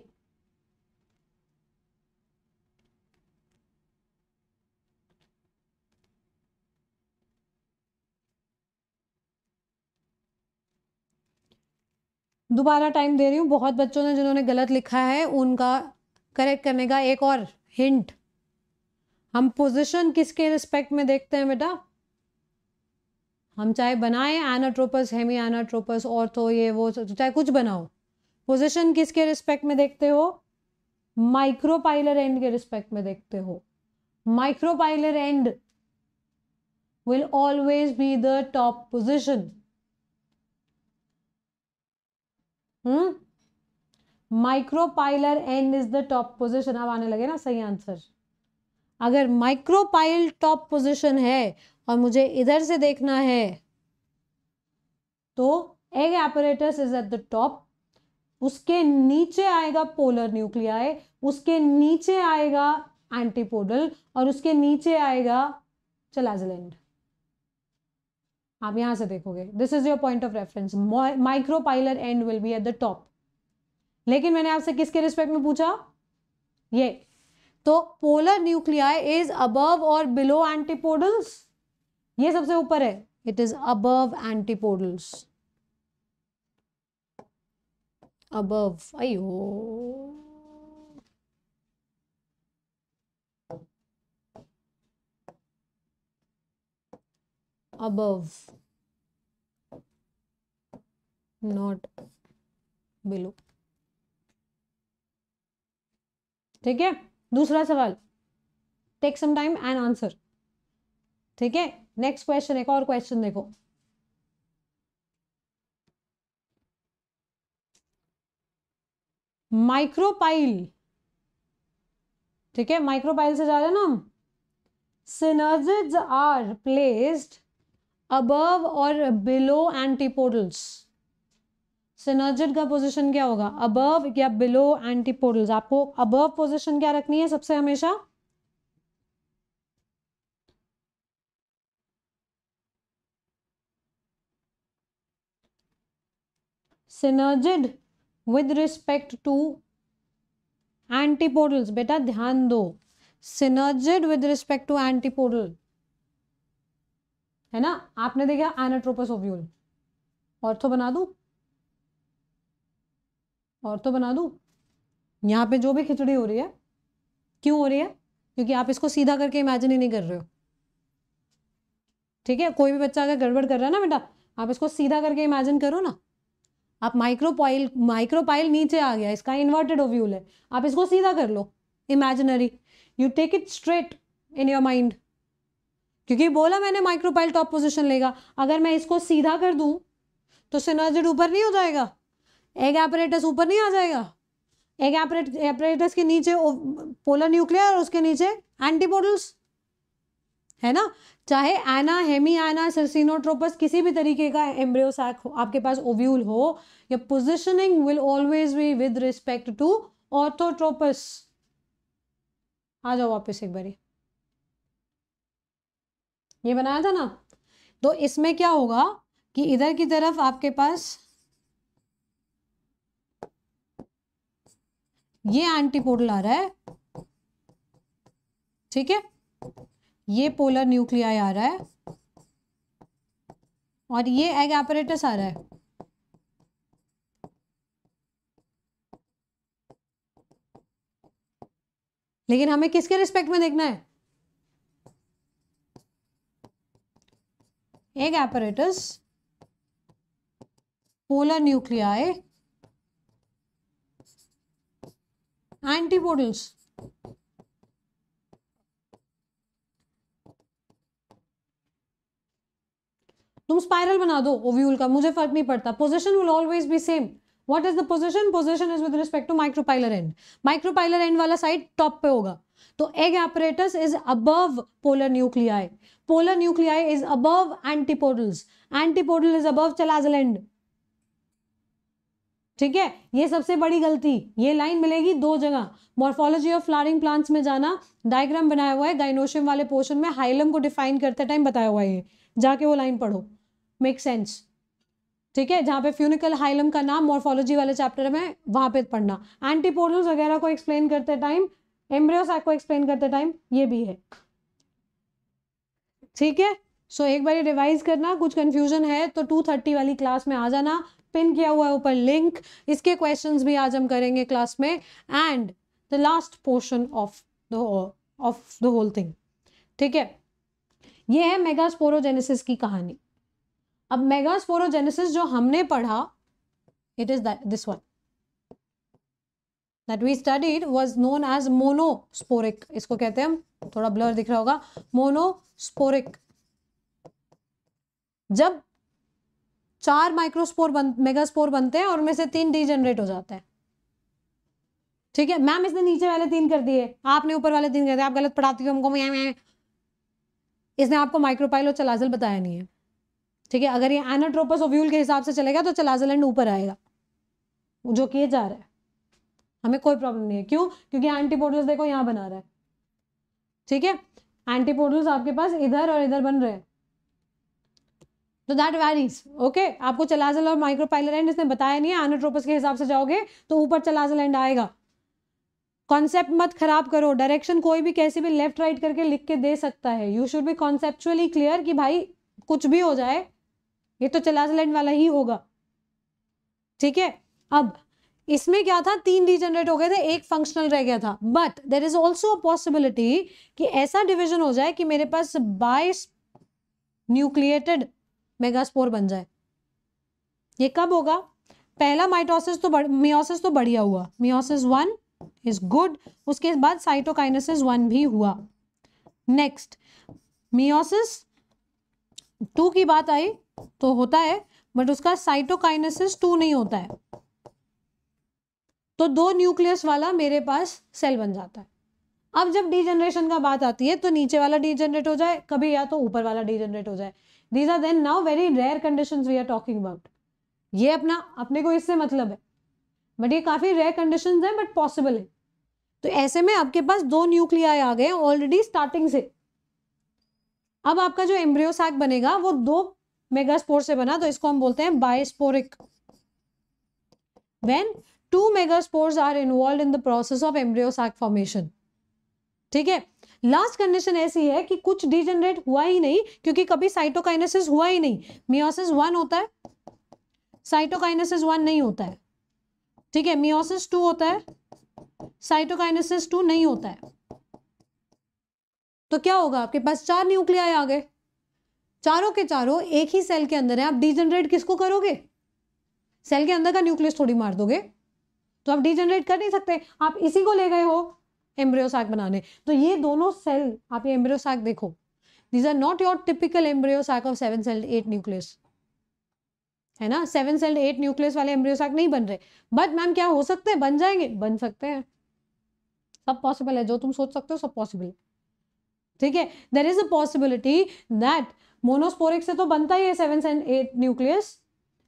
दोबारा टाइम दे रही हूँ बहुत बच्चों ने जिन्होंने गलत लिखा है उनका करेक्ट करने का एक और हिंट हम पोजीशन किसके रिस्पेक्ट में देखते हैं बेटा हम चाहे बनाएं एनाट्रोपस हेमी एनाट्रोपस और तो ये वो चाहे कुछ बनाओ पोजिशन किसके रिस्पेक्ट में देखते हो माइक्रोपाइलर एंड के रिस्पेक्ट में देखते हो micropylar end will always be the top position micropylar end is the top position अब आने लगे ना सही आंसर अगर माइक्रोपाइल टॉप पोजिशन है और मुझे इधर से देखना है तो egg apparatus is at the top उसके नीचे आएगा पोलर न्यूक्लियाई उसके नीचे आएगा एंटीपोडल और उसके नीचे आएगा चलाजलेंड आप यहां से देखोगे this is your point of reference micropylar end will be at the top लेकिन मैंने आपसे किसके रिस्पेक्ट में पूछा ये तो पोलर न्यूक्लियाई इज अबव और बिलो एंटीपोडल्स ये सबसे ऊपर है it is above antipodals above अयो अबव नॉट बिलो ठीक है दूसरा सवाल take some time and answer ठीक है नेक्स्ट क्वेश्चन एक और क्वेश्चन देखो माइक्रोपाइल ठीक है माइक्रोपाइल से जा रहे हैं ना हम सिनर्जिज आर प्लेस्ड अबव और बिलो एंटीपोडल्स सिनर्जिड का पोजिशन क्या होगा अबव या बिलो एंटीपोडल्स आपको अबव पोजिशन क्या रखनी है सबसे हमेशा synergid with respect to antipodals बेटा ध्यान दो synergid with respect to antipodal है ना आपने देखा एनाट्रोपस ओव्यूल तो बना दू और तो बना दू यहाँ पे जो भी खिचड़ी हो रही है क्यों हो रही है क्योंकि आप इसको सीधा करके इमेजिन ही नहीं कर रहे हो ठीक है कोई भी बच्चा अगर गड़बड़ कर रहा है ना बेटा आप इसको सीधा करके इमेजिन करो ना आप माइक्रोपाइल माइक्रोपाइल नीचे आ गया इसका इन्वर्टेड ओव्यूल है आप इसको सीधा कर लो imaginary you take it straight in your mind क्योंकि बोला मैंने माइक्रोपाइल टॉप पोजिशन लेगा अगर मैं इसको सीधा कर दूँ तो सिनर्जिड ऊपर नहीं हो जाएगा एग एपरेटस ऊपर नहीं आ जाएगा एग एपरेट एपरेटस के नीचे पोलर न्यूक्लियर और उसके नीचे एंटीपोडल्स है ना चाहे एना हेमी एना सरसिनोट्रोपस किसी भी तरीके का एम्ब्रियोसैक हो आपके पास ओव्यूल हो या positioning will always be with respect to orthotropous आ जाओ वापस एक बारी ये बनाया था ना तो इसमें क्या होगा कि इधर की तरफ आपके पास ये एंटीपोडल आ रहा है ठीक है ये पोलर न्यूक्लियाई आ रहा है और ये एग एपरेटस आ रहा है लेकिन हमें किसके रिस्पेक्ट में देखना है egg apparatus polar nuclei antipodals तुम स्पाइरल बना दो ओव्यूल का मुझे फर्क नहीं पड़ता position will always be same what is the position position is with respect to micropylar end micropylar end वाला साइड टॉप पे होगा तो egg apparatus is above polar nuclei polar nuclei is above antipodals antipodal is above chalazal end ठीक है ये सबसे बड़ी गलती ये लाइन मिलेगी दो जगह मॉर्फोलॉजी ऑफ फ्लावरिंग प्लांट्स में जाना डायग्राम बनाया हुआ है गाइनोशियम वाले पोर्शन में हाइलम को डिफाइन करते टाइम बताया हुआ है जाके वो लाइन पढ़ो मेक सेंस ठीक है जहाँ पे फ्यूनिकल हाइलम का नाम मॉर्फोलॉजी वाले चैप्टर में वहाँ पे पढ़ना एंटीपोडल्स वगैरह को एक्सप्लेन करते टाइम एम्ब्रियोसैक को एक्सप्लेन करते टाइम ये भी है ठीक है सो एक बार रिवाइज करना कुछ कन्फ्यूजन है तो टू थर्टी वाली क्लास में आ जाना पिन किया हुआ है ऊपर लिंक इसके क्वेश्चंस भी आज हम करेंगे क्लास में and the last portion of the of the whole thing ठीक है ये है मेगास्पोरोजेनेसिस की कहानी अब मेगास्पोरोजेनेसिस जो हमने पढ़ा it is this one that we studied was known as monosporic इसको कहते हैं हम थोड़ा ब्लर दिख रहा होगा मोनोस्पोरिक जब चार माइक्रोस्पोर बन मेगास्पोर बनते हैं और उनमें से तीन डीजनरेट हो जाते हैं ठीक है मैम इसने नीचे वाले तीन कर दिए आपने ऊपर वाले तीन कर दिए आप गलत पढ़ाती हो हमको इसने आपको माइक्रोपाइल और चलाजल बताया नहीं है ठीक है अगर ये एनाट्रोपस ओव्यूल के हिसाब से चलेगा तो चलाजल एंड ऊपर आएगा जो किए जा रहा है हमें कोई प्रॉब्लम नहीं है क्यों क्योंकि एंटीपोडल्स देखो यहाँ बना रहा है ठीक है एंटीपोडल्स आपके पास इधर और इधर बन रहे हैं तो दैट वेरीज ओके आपको चलाजल और माइक्रोपाइलर एंड इसने बताया नहीं है एनाट्रोपस के हिसाब से जाओगे तो ऊपर चलाजल एंड आएगा कॉन्सेप्ट मत खराब करो डायरेक्शन कोई भी कैसे भी लेफ्ट राइट करके लिख के दे सकता है you should be conceptually clear कि भाई कुछ भी हो जाए ये तो चला चलाइन वाला ही होगा ठीक है अब इसमें क्या था तीन डिजनरेट हो गए थे एक फंक्शनल रह गया था but there is also a possibility कि ऐसा डिविजन हो जाए कि मेरे पास बाईस न्यूक्लिएटेड मेगास्पोर बन जाए ये कब होगा पहला माइटोसिस तो मियोसिस तो बढ़िया हुआ मियोसिस वन इज गुड उसके बाद साइटोकाइनेसिस वन भी हुआ नेक्स्ट मियोसिस टू की बात आई तो होता है बट उसका साइटोकाइनेसिस टू नहीं होता है तो दो न्यूक्लियस वाला मेरे पास सेल बन जाता है अब जब डीजनरेशन का बात आती है तो नीचे वाला डीजनरेट हो जाए कभी या तो ऊपर वाला डीजनरेट हो जाए these are then now very rare condition we are talking about ये अपना अपने को इससे मतलब है बट ये काफ़ी रेयर कंडीशन हैं बट पॉसिबल है तो ऐसे में आपके पास दो न्यूक्लियाई आ गए ऑलरेडी स्टार्टिंग से अब आपका जो एम्ब्रियोसैक बनेगा वो दो मेगास्पोर से बना तो इसको हम बोलते हैं bisporic when two megaspores are involve in the process of embryo sac formation ठीक है लास्ट कंडीशन ऐसी है कि कुछ डिजेनरेट हुआ ही नहीं क्योंकि कभी साइटोकाइनेसिस हुआ ही नहीं मियोसिस वन होता है साइटोकाइनेसिस वन नहीं होता है ठीक है मियोसिस टू होता है साइटोकाइनेसिस टू नहीं होता है तो क्या होगा आपके पास चार न्यूक्लिया आ गए चारों के चारों एक ही सेल के अंदर है आप डिजनरेट किसको करोगे सेल के अंदर का न्यूक्लियस थोड़ी मार दोगे तो आप डिजनरेट कर नहीं सकते आप इसी को ले गए हो एम्ब्रियोसैक बनाने तो ये दोनों सेल आप ये एम्ब्रियोसैक देखो these are not your typical embryo sac of seven cell eight nucleus है ना सेवन सेल्ड एट न्यूक्लियस वाले एम्ब्रियोसाक नहीं बन रहे बट मैम क्या हो सकते हैं बन जाएंगे बन सकते हैं सब पॉसिबल है जो तुम सोच सकते हो सब पॉसिबल है ठीक है there is a possibility that monosporic से तो बनता ही है सेवन एंड एट न्यूक्लियस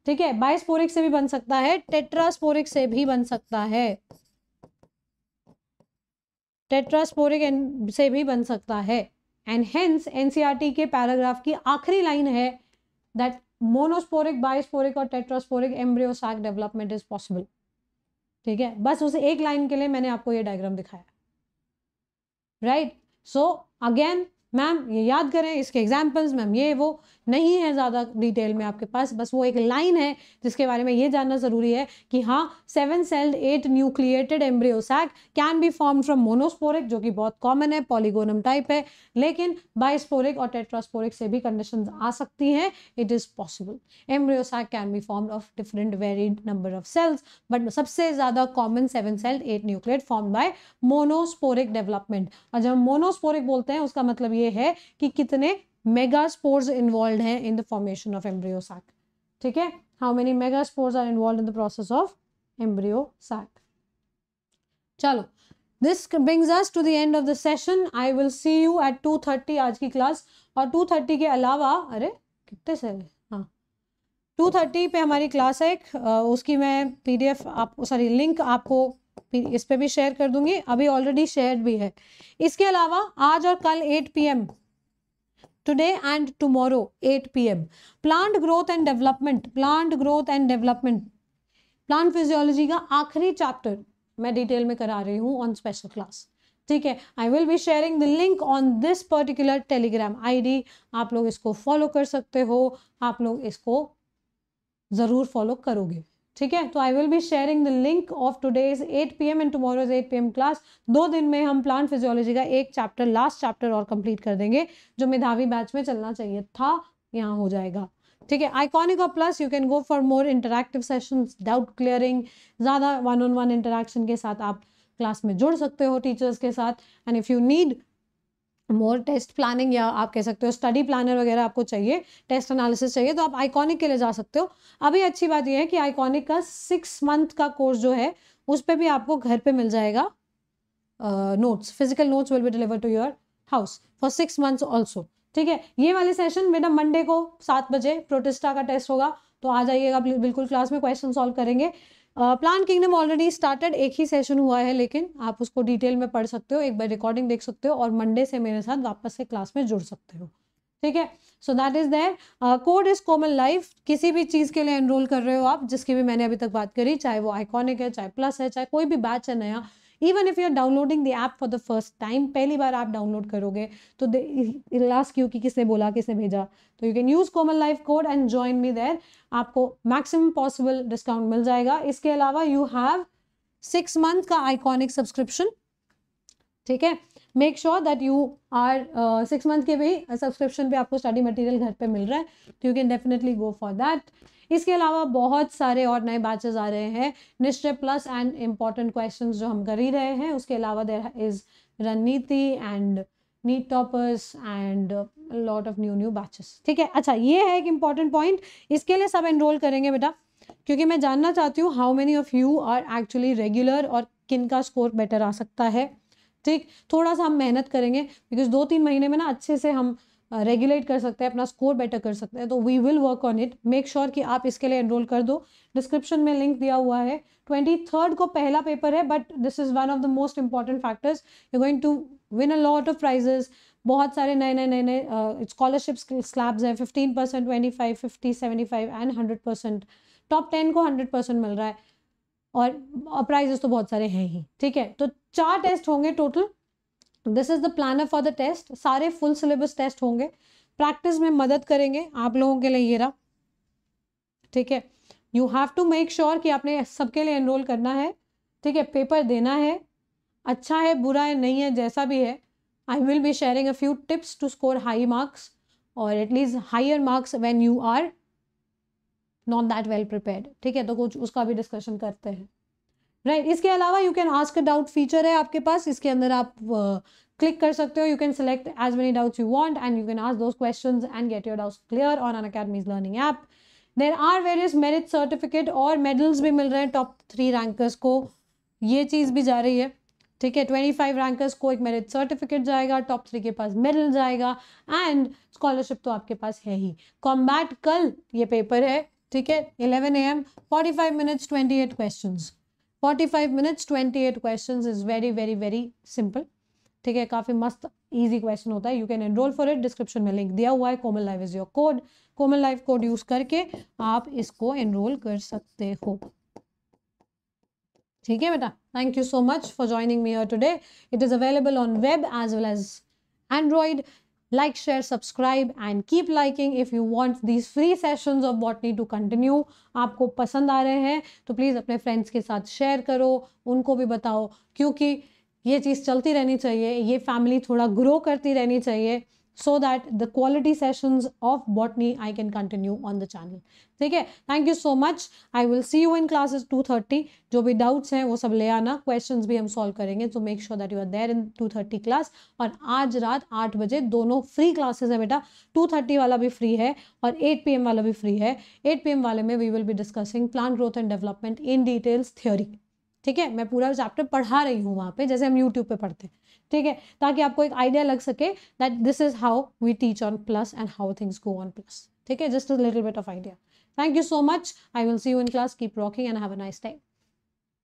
ठीक है बाइस्पोरिक से भी बन सकता है टेट्रास्पोरिक से भी बन सकता है टेट्रास्पोरिक से भी बन सकता है एंड हेंस एनसीआरटी के पैराग्राफ की आखिरी लाइन है दैट मोनोस्पोरिक बायोस्पोरिक और tetrasporic embryo sac development is possible ठीक है बस उसे एक लाइन के लिए मैंने आपको ये डायग्राम दिखाया राइट सो अगेन मैम ये याद करें इसके एग्जाम्पल्स मैम ये वो नहीं है ज़्यादा डिटेल में आपके पास बस वो एक लाइन है जिसके बारे में ये जानना ज़रूरी है कि हाँ seven celled eight nucleated embryo sac can be form from monosporic जो कि बहुत कॉमन है पॉलीगोनम टाइप है लेकिन बाइस्पोरिक और टेट्रास्पोरिक से भी कंडीशन आ सकती हैं it is possible embryo sac can be form of different varied number of cells but सबसे ज़्यादा common seven celled eight nuclear form by monosporic development और जब मोनोस्पोरिक बोलते हैं उसका मतलब ये है कि कितने मेगा स्पोर्स इन्वॉल्व हैं in the formation of embryo sac ठीक है how many megaspores are involve in the process of embryo sac चलो this brings us to the end of the session I will see you at two thirty आज की class और to thirty के अलावा अरे कितने से हाँ टू थर्टी पे हमारी क्लास है एक उसकी मैं पी डी एफ आप सॉरी लिंक आपको इस पर भी शेयर कर दूंगी अभी ऑलरेडी शेयर भी है इसके अलावा आज और कल eight P M today and tomorrow 8 pm plant growth and development plant growth and development plant physiology का आखिरी चैप्टर मैं डिटेल में करा रही हूँ ऑन स्पेशल क्लास ठीक है I will be sharing the link on this particular Telegram ID आप लोग इसको फॉलो कर सकते हो आप लोग इसको ज़रूर फॉलो करोगे ठीक है तो I will be sharing the link of eight P M and eight P M class दो दिन में हम प्लांट फिजियोलॉजी का एक चैप्टर लास्ट चैप्टर और कंप्लीट कर देंगे जो मेधावी बैच में चलना चाहिए था यहाँ हो जाएगा ठीक है आइकॉनिक और plus you can go for more interactive session doubt clearing ज़्यादा वन ऑन वन इंटरेक्शन के साथ आप क्लास में जुड़ सकते हो टीचर्स के साथ and if you need more test planning या आप कह सकते हो स्टडी प्लानर वगैरह आपको चाहिए टेस्ट एनालिसिस चाहिए तो आप आइकॉनिक के लिए जा सकते हो अभी अच्छी बात यह है कि आइकॉनिक का सिक्स मंथ का कोर्स जो है उस पर भी आपको घर पे मिल जाएगा notes physical notes will be deliver to your house for six months also ठीक है ये वाले सेशन मेरा मंडे को सात बजे प्रोटेस्टा का टेस्ट होगा तो आ जाइएगा बिल्कुल क्लास में क्वेश्चन सॉल्व करेंगे प्लान किंगडम ऑलरेडी स्टार्टेड एक ही सेशन हुआ है लेकिन आप उसको डिटेल में पढ़ सकते हो एक बार रिकॉर्डिंग देख सकते हो और मंडे से मेरे साथ वापस से क्लास में जुड़ सकते हो ठीक है so that is their code is common life किसी भी चीज़ के लिए एनरोल कर रहे हो आप जिसकी भी मैंने अभी तक बात करी चाहे वो आइकॉनिक है चाहे प्लस है चाहे कोई भी बैच है नया even if you are downloading the app for the first time पहली बार आप डाउनलोड करोगे तो लास्ट क्यू कि किसने बोला किसने भेजा तो you can use common life code and join me there आपको मैक्सिमम पॉसिबल डिस्काउंट मिल जाएगा इसके अलावा यू हैव सिक्स मंथ का आइकॉनिक सब्सक्रिप्शन ठीक है make sure that you are six month के भी सब्सक्रिप्शन पे आपको स्टडी मटेरियल घर पे मिल रहा है तो you can definitely go for that इसके अलावा बहुत सारे और नए बैचेज आ रहे हैं निश्चय प्लस एंड इम्पॉर्टेंट क्वेश्चन जो हम कर ही रहे हैं उसके अलावा देर इज़ रणनीति and NEET toppers and lot of new new batches ठीक है अच्छा ये है एक इम्पॉर्टेंट पॉइंट इसके लिए सब एनरोल करेंगे बेटा क्योंकि मैं जानना चाहती हूँ how many of you are actually regular और किन का स्कोर बेटर आ सकता है ठीक थोड़ा सा हम मेहनत करेंगे बिकॉज दो तीन महीने में ना अच्छे से हम रेगुलेट कर सकते हैं अपना स्कोर बेटर कर सकते हैं तो we will work on it make sure कि आप इसके लिए एनरोल कर दो डिस्क्रिप्शन में लिंक दिया हुआ है ट्वेंटी थर्ड को पहला पेपर है but this is one of the most important factors you going to win a lot of prizes बहुत सारे नए नए नए नए स्कॉलरशिप स्लैब्स हैं fifteen percent twenty five fifty seventy five and hundred percent top ten को hundred percent मिल रहा है और प्राइजेस तो बहुत सारे हैं ही ठीक है तो चार टेस्ट होंगे total this is the planner for the test सारे फुल सिलेबस टेस्ट होंगे प्रैक्टिस में मदद करेंगे आप लोगों के लिए ये रहा ठीक है you have to make sure कि आपने सबके लिए एनरोल करना है ठीक है पेपर देना है अच्छा है बुरा है नहीं है जैसा भी है I will be sharing a few tips to score high marks और at least higher marks when you are not that well prepare ठीक है तो कुछ उसका भी डिस्कशन करते हैं राइट right. इसके अलावा you can ask a doubt feature है आपके पास इसके अंदर आप क्लिक uh, कर सकते हो you can select as many doubts you want and you can ask those question and get your doubts clear on Unacademy's learning app there are various merit certificate और medals भी मिल रहे हैं top three rankers को ये चीज़ भी जा रही है ठीक है ट्वेंटी फाइव रैंकर्स को एक मेरिट सर्टिफिकेट जाएगा टॉप थ्री के पास मेडल जाएगा एंड स्कॉलरशिप तो आपके पास है ही कॉम्बैट कल ये पेपर है ठीक है eleven A M forty five minutes twenty eight question 45 minutes 28 questions is very very very simple ठीक है काफ़ी मस्त इजी क्वेश्चन होता है you can enrol for it description में लिंक दिया हुआ है Komal live is your code Komal live code use करके आप इसको एनरोल कर सकते हो ठीक है बेटा thank you so much for joining me your today it is available on web as well as Android like share subscribe and keep liking if you want these free sessions of botany to continue आपको पसंद आ रहे हैं तो please अपने friends के साथ share करो उनको भी बताओ क्योंकि ये चीज़ चलती रहनी चाहिए ये फैमिली थोड़ा ग्रो करती रहनी चाहिए so that the quality session of botany I can continue on the channel ठीक है thank you so much I will see you in classes 2:30 जो भी डाउट्स हैं वो सब ले आना क्वेश्चंस भी हम सॉल्व करेंगे तो make sure that you are there in 2:30 class और आज रात आठ बजे दोनों फ्री क्लासेस है बेटा 2:30 वाला भी फ्री है और 8 एम वाला भी फ्री है 8 एम वाले में we will be discussing plant growth and development in details theory ठीक है मैं पूरा चैप्टर पढ़ा रही हूँ वहाँ पे जैसे हम यूट्यूब पे पढ़ते हैं ठीक है ताकि आपको एक आइडिया लग सके that this is how we teach on plus and how things go on plus ठीक है just a little bit of idea thank you so much I will see you in class keep rocking and have a nice time